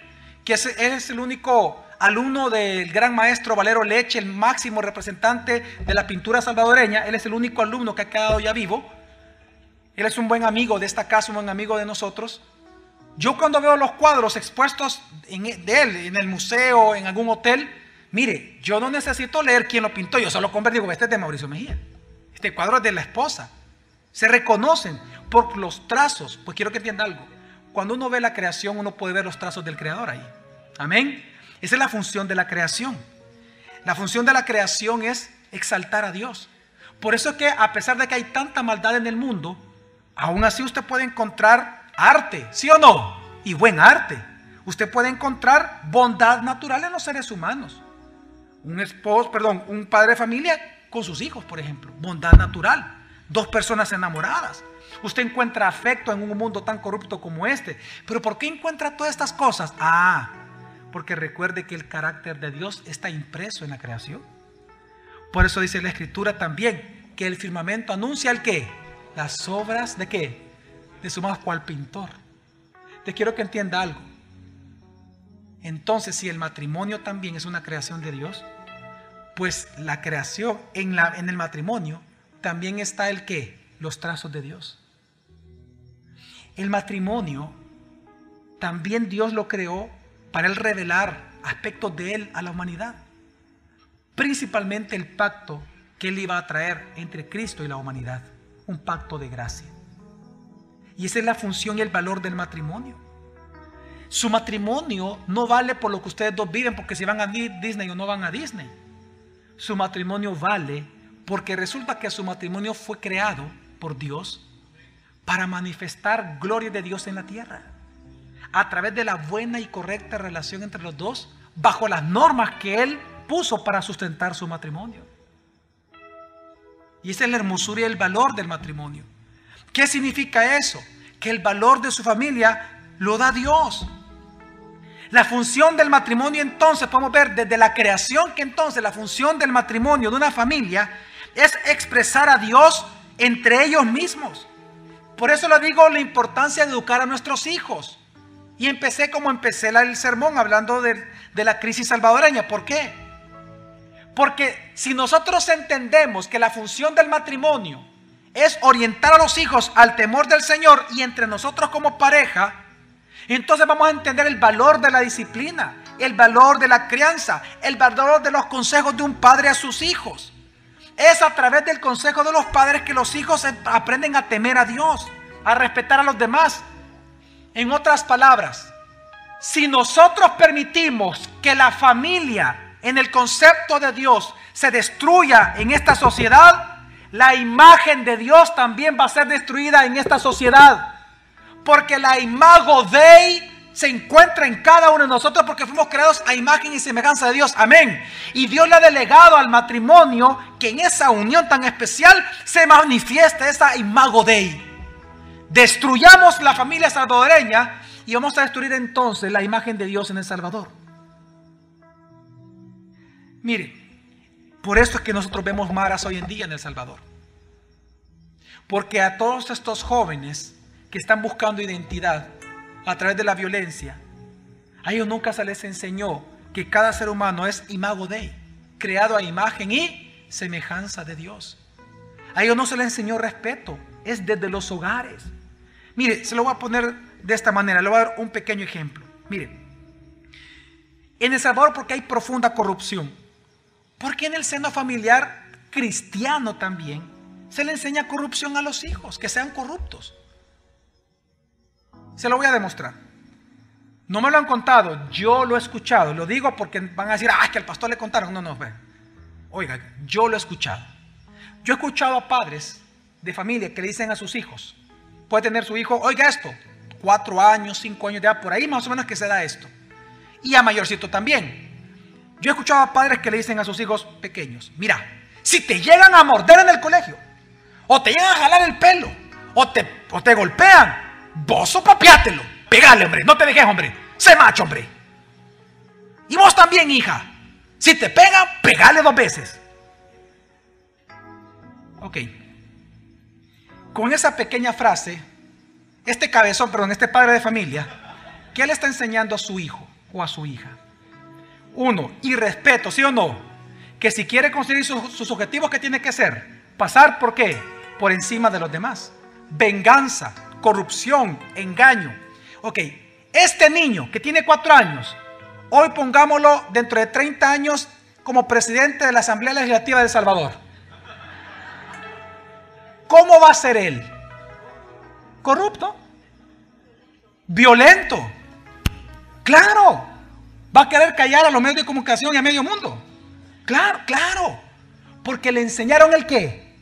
que es, el único alumno del gran maestro Valero Leche, el máximo representante de la pintura salvadoreña. Él es el único alumno que ha quedado ya vivo. Él es un buen amigo de esta casa, un buen amigo de nosotros. Yo cuando veo los cuadros expuestos e, de él en el museo, en algún hotel, mire, yo no necesito leer quién lo pintó, yo solo y digo, este es de Mauricio Mejía. Este cuadro es de la esposa. Se reconocen por los trazos. Pues quiero que entienda algo cuando uno ve la creación, uno puede ver los trazos del Creador ahí. Amén. Esa es la función de la creación. La función de la creación es exaltar a Dios. Por eso es que a pesar de que hay tanta maldad en el mundo, aún así usted puede encontrar arte, ¿sí o no? Y buen arte. Usted puede encontrar bondad natural en los seres humanos. Un esposo, perdón, un padre de familia con sus hijos, por ejemplo. Bondad natural. Dos personas enamoradas. Usted encuentra afecto en un mundo tan corrupto como este. Pero ¿por qué encuentra todas estas cosas? Ah, porque recuerde que el carácter de Dios está impreso en la creación. Por eso dice la escritura también que el firmamento anuncia el qué? Las obras de qué? De su más cual pintor. Te quiero que entienda algo. Entonces, si el matrimonio también es una creación de Dios, pues la creación en, la, en el matrimonio también está el qué? Los trazos de Dios. El matrimonio también Dios lo creó para él revelar aspectos de él a la humanidad. Principalmente el pacto que él iba a traer entre Cristo y la humanidad, un pacto de gracia. Y esa es la función y el valor del matrimonio. Su matrimonio no vale por lo que ustedes dos viven, porque si van a Disney o no van a Disney. Su matrimonio vale porque resulta que su matrimonio fue creado por Dios para manifestar gloria de Dios en la tierra. A través de la buena y correcta relación entre los dos, bajo las normas que Él puso para sustentar su matrimonio. Y esa es la hermosura y el valor del matrimonio. ¿Qué significa eso? Que el valor de su familia lo da Dios. La función del matrimonio entonces, podemos ver desde la creación que entonces la función del matrimonio de una familia es expresar a Dios entre ellos mismos. Por eso le digo la importancia de educar a nuestros hijos. Y empecé como empecé el sermón, hablando de, de la crisis salvadoreña. ¿Por qué? Porque si nosotros entendemos que la función del matrimonio es orientar a los hijos al temor del Señor y entre nosotros como pareja, entonces vamos a entender el valor de la disciplina, el valor de la crianza, el valor de los consejos de un padre a sus hijos. Es a través del consejo de los padres que los hijos aprenden a temer a Dios, a respetar a los demás. En otras palabras, si nosotros permitimos que la familia en el concepto de Dios se destruya en esta sociedad, la imagen de Dios también va a ser destruida en esta sociedad. Porque la imago Dei se encuentra en cada uno de nosotros porque fuimos creados a imagen y semejanza de Dios. Amén. Y Dios le ha delegado al matrimonio que en esa unión tan especial se manifiesta esa imago dei. Destruyamos la familia salvadoreña y vamos a destruir entonces la imagen de Dios en El Salvador. Miren, por eso es que nosotros vemos maras hoy en día en El Salvador. Porque a todos estos jóvenes que están buscando identidad, a través de la violencia. A ellos nunca se les enseñó que cada ser humano es imago de, creado a imagen y semejanza de Dios. A ellos no se les enseñó respeto, es desde los hogares. Mire, se lo voy a poner de esta manera, le voy a dar un pequeño ejemplo. Mire, en El Salvador porque hay profunda corrupción, porque en el seno familiar cristiano también se le enseña corrupción a los hijos, que sean corruptos. Se lo voy a demostrar. No me lo han contado, yo lo he escuchado. Lo digo porque van a decir, ah, que al pastor le contaron. No, no, ven. Oiga, yo lo he escuchado. Yo he escuchado a padres de familia que le dicen a sus hijos, puede tener su hijo, oiga esto, cuatro años, cinco años de edad, por ahí más o menos que se da esto. Y a mayorcito también. Yo he escuchado a padres que le dicen a sus hijos pequeños, mira, si te llegan a morder en el colegio, o te llegan a jalar el pelo, o te, o te golpean, vos sopapiátelo. Pegale, hombre. No te dejes, hombre. se macho, hombre. Y vos también, hija. Si te pega, pegale dos veces. Ok. Con esa pequeña frase, este cabezón, perdón, este padre de familia, ¿qué le está enseñando a su hijo o a su hija? Uno, irrespeto, ¿sí o no? Que si quiere conseguir sus, objetivos, ¿qué tiene que ser? Pasar, ¿por qué? Por encima de los demás. Venganza, corrupción, engaño. Ok, este niño que tiene cuatro años, hoy pongámoslo dentro de 30 años como presidente de la Asamblea Legislativa de El Salvador. ¿Cómo va a ser él? Corrupto, violento, claro, va a querer callar a los medios de comunicación y a medio mundo. Claro, claro, porque le enseñaron el qué?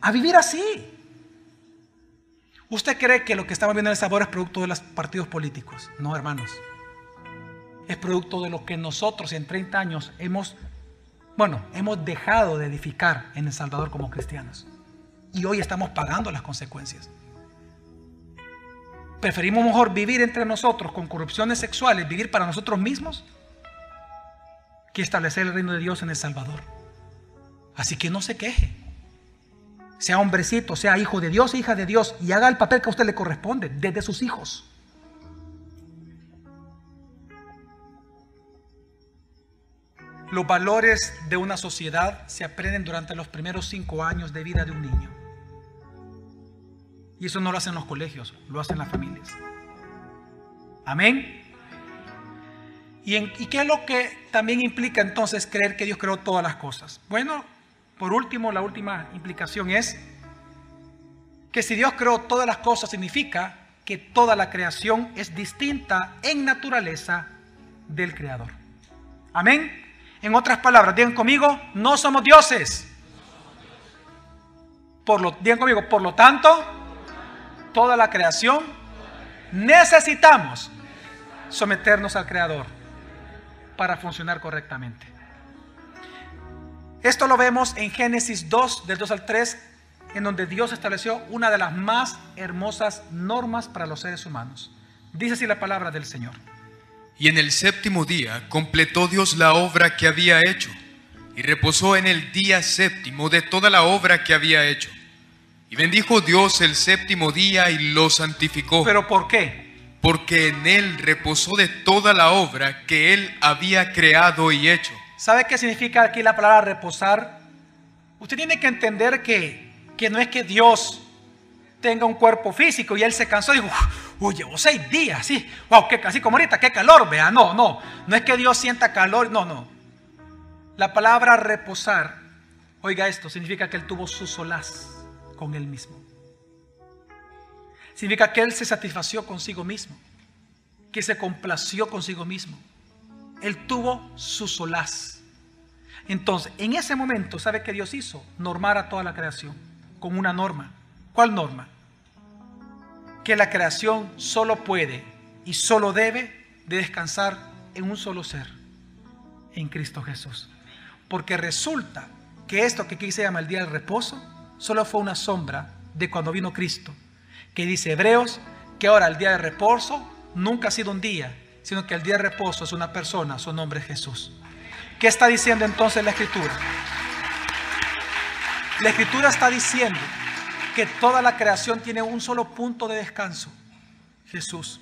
A vivir así. ¿Usted cree que lo que estamos viendo en El Salvador es producto de los partidos políticos? No, hermanos. Es producto de lo que nosotros en 30 años hemos, bueno, hemos dejado de edificar en El Salvador como cristianos. Y hoy estamos pagando las consecuencias. Preferimos mejor vivir entre nosotros con corrupciones sexuales, vivir para nosotros mismos, que establecer el reino de Dios en El Salvador. Así que no se queje sea hombrecito, sea hijo de Dios, hija de Dios, y haga el papel que a usted le corresponde, desde sus hijos. Los valores de una sociedad se aprenden durante los primeros cinco años de vida de un niño. Y eso no lo hacen los colegios, lo hacen las familias. Amén. ¿Y, qué es lo que también implica entonces creer que Dios creó todas las cosas? Bueno, por último, la última implicación es que si Dios creó todas las cosas significa que toda la creación es distinta en naturaleza del Creador. Amén. En otras palabras, digan conmigo, no somos dioses. Por lo, digan conmigo, por lo tanto, toda la creación necesitamos someternos al Creador para funcionar correctamente. Esto lo vemos en Génesis 2, del 2 al 3, en donde Dios estableció una de las más hermosas normas para los seres humanos. Dice así la palabra del Señor. Y en el séptimo día completó Dios la obra que había hecho, y reposó en el día séptimo de toda la obra que había hecho. Y bendijo Dios el séptimo día y lo santificó. ¿Pero por qué? Porque en él reposó de toda la obra que él había creado y hecho. ¿Sabe qué significa aquí la palabra reposar? Usted tiene que entender que, que no es que Dios tenga un cuerpo físico y él se cansó y dijo, uy, llevo seis días, sí, wow, que, así como ahorita, qué calor, vea, no, no, no es que Dios sienta calor, no, no. La palabra reposar, oiga esto, significa que él tuvo su solaz con él mismo. Significa que él se satisfació consigo mismo, que se complació consigo mismo él tuvo su solaz. Entonces, en ese momento, ¿sabe qué Dios hizo? Normar a toda la creación con una norma. ¿Cuál norma? Que la creación solo puede y solo debe de descansar en un solo ser, en Cristo Jesús. Porque resulta que esto que aquí se llama el día del reposo, solo fue una sombra de cuando vino Cristo, que dice Hebreos que ahora el día de reposo nunca ha sido un día, sino que el día de reposo es una persona, su nombre es Jesús. ¿Qué está diciendo entonces la escritura? La escritura está diciendo que toda la creación tiene un solo punto de descanso, Jesús.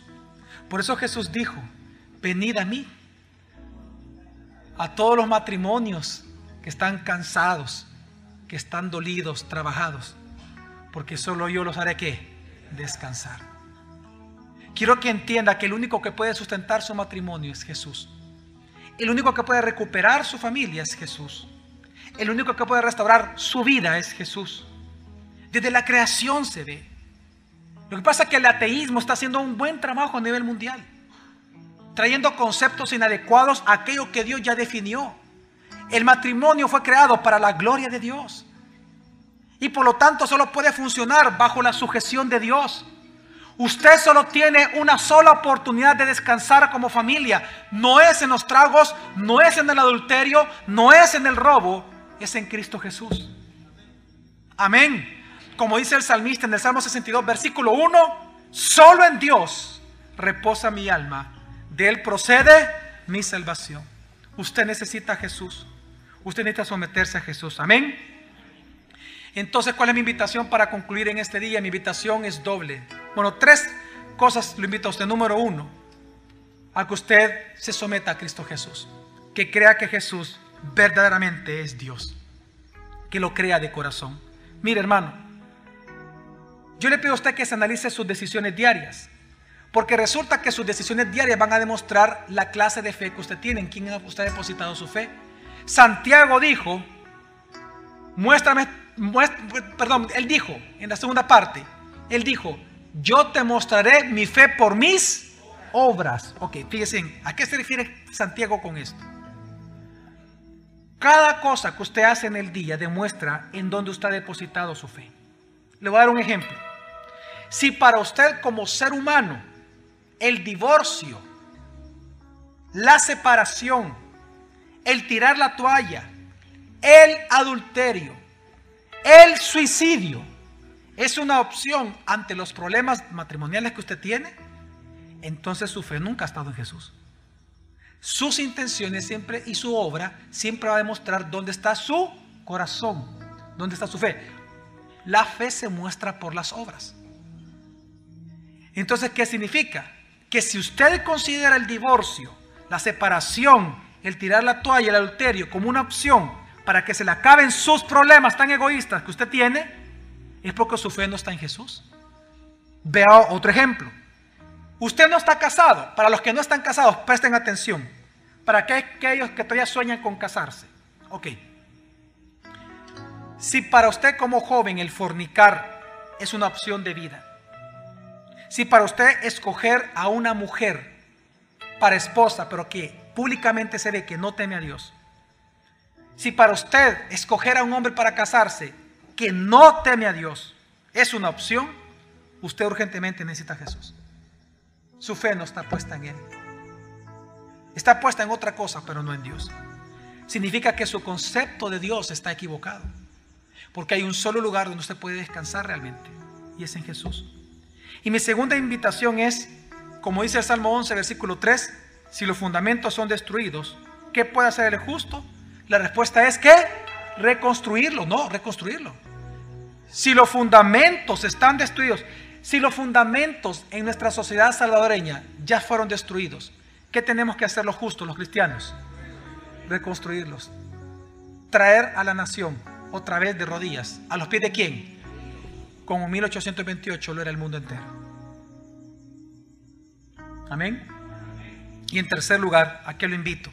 Por eso Jesús dijo, venid a mí, a todos los matrimonios que están cansados, que están dolidos, trabajados, porque solo yo los haré que descansar. Quiero que entienda que el único que puede sustentar su matrimonio es Jesús. El único que puede recuperar su familia es Jesús. El único que puede restaurar su vida es Jesús. Desde la creación se ve. Lo que pasa es que el ateísmo está haciendo un buen trabajo a nivel mundial, trayendo conceptos inadecuados a aquello que Dios ya definió. El matrimonio fue creado para la gloria de Dios y por lo tanto solo puede funcionar bajo la sujeción de Dios. Usted solo tiene una sola oportunidad de descansar como familia. No es en los tragos, no es en el adulterio, no es en el robo, es en Cristo Jesús. Amén. Como dice el salmista en el Salmo 62, versículo 1, solo en Dios reposa mi alma. De Él procede mi salvación. Usted necesita a Jesús. Usted necesita someterse a Jesús. Amén. Entonces, ¿cuál es mi invitación para concluir en este día? Mi invitación es doble. Bueno, tres cosas lo invito a usted. Número uno, a que usted se someta a Cristo Jesús. Que crea que Jesús verdaderamente es Dios. Que lo crea de corazón. Mire, hermano, yo le pido a usted que se analice sus decisiones diarias. Porque resulta que sus decisiones diarias van a demostrar la clase de fe que usted tiene, en quién usted ha depositado su fe. Santiago dijo, muéstrame perdón, él dijo en la segunda parte, él dijo, yo te mostraré mi fe por mis obras. Ok, fíjense, ¿a qué se refiere Santiago con esto? Cada cosa que usted hace en el día demuestra en dónde Está depositado su fe. Le voy a dar un ejemplo. Si para usted como ser humano el divorcio, la separación, el tirar la toalla, el adulterio, el suicidio es una opción ante los problemas matrimoniales que usted tiene, entonces su fe nunca ha estado en Jesús. Sus intenciones siempre y su obra siempre va a demostrar dónde está su corazón, dónde está su fe. La fe se muestra por las obras. Entonces, ¿qué significa? Que si usted considera el divorcio, la separación, el tirar la toalla, el adulterio como una opción para que se le acaben sus problemas tan egoístas que usted tiene, es porque su fe no está en Jesús. Vea otro ejemplo. Usted no está casado. Para los que no están casados, presten atención. Para aquellos que todavía sueñan con casarse. Ok. Si para usted como joven el fornicar es una opción de vida. Si para usted escoger a una mujer para esposa, pero que públicamente se ve que no teme a Dios. Si para usted escoger a un hombre para casarse que no teme a Dios es una opción, usted urgentemente necesita a Jesús. Su fe no está puesta en Él. Está puesta en otra cosa, pero no en Dios. Significa que su concepto de Dios está equivocado. Porque hay un solo lugar donde usted puede descansar realmente. Y es en Jesús. Y mi segunda invitación es, como dice el Salmo 11, versículo 3, si los fundamentos son destruidos, ¿qué puede hacer el justo? La respuesta es que reconstruirlo, no, reconstruirlo. Si los fundamentos están destruidos, si los fundamentos en nuestra sociedad salvadoreña ya fueron destruidos, ¿qué tenemos que hacer los justos, los cristianos? Reconstruirlos. Traer a la nación otra vez de rodillas. ¿A los pies de quién? Como 1828 lo era el mundo entero. Amén. Y en tercer lugar, ¿a qué lo invito?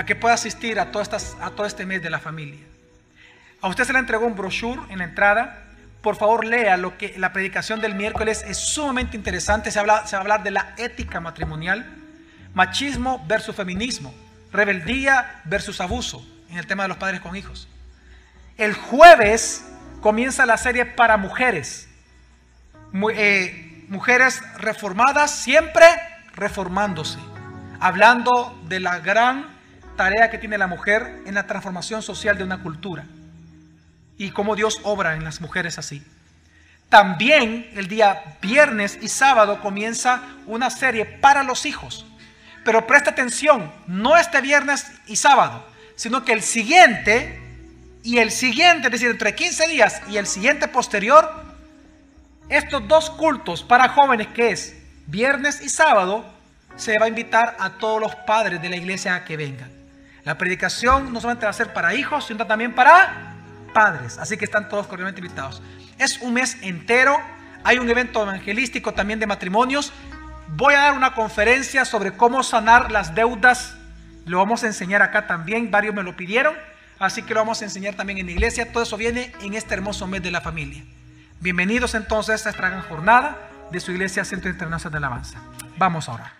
A que pueda asistir a, a todo este mes de la familia. A usted se le entregó un brochure en la entrada. Por favor, lea lo que la predicación del miércoles es sumamente interesante. Se, habla, se va a hablar de la ética matrimonial, machismo versus feminismo, rebeldía versus abuso en el tema de los padres con hijos. El jueves comienza la serie para mujeres. Eh, mujeres reformadas, siempre reformándose. Hablando de la gran tarea que tiene la mujer en la transformación social de una cultura y cómo Dios obra en las mujeres así. También el día viernes y sábado comienza una serie para los hijos. Pero presta atención, no este viernes y sábado, sino que el siguiente y el siguiente, es decir, entre 15 días y el siguiente posterior, estos dos cultos para jóvenes que es viernes y sábado, se va a invitar a todos los padres de la iglesia a que vengan. La predicación no solamente va a ser para hijos, sino también para padres. Así que están todos cordialmente invitados. Es un mes entero. Hay un evento evangelístico también de matrimonios. Voy a dar una conferencia sobre cómo sanar las deudas. Lo vamos a enseñar acá también. Varios me lo pidieron. Así que lo vamos a enseñar también en la iglesia. Todo eso viene en este hermoso mes de la familia. Bienvenidos entonces a esta gran jornada de su iglesia Centro Internacional de Alabanza. Vamos ahora.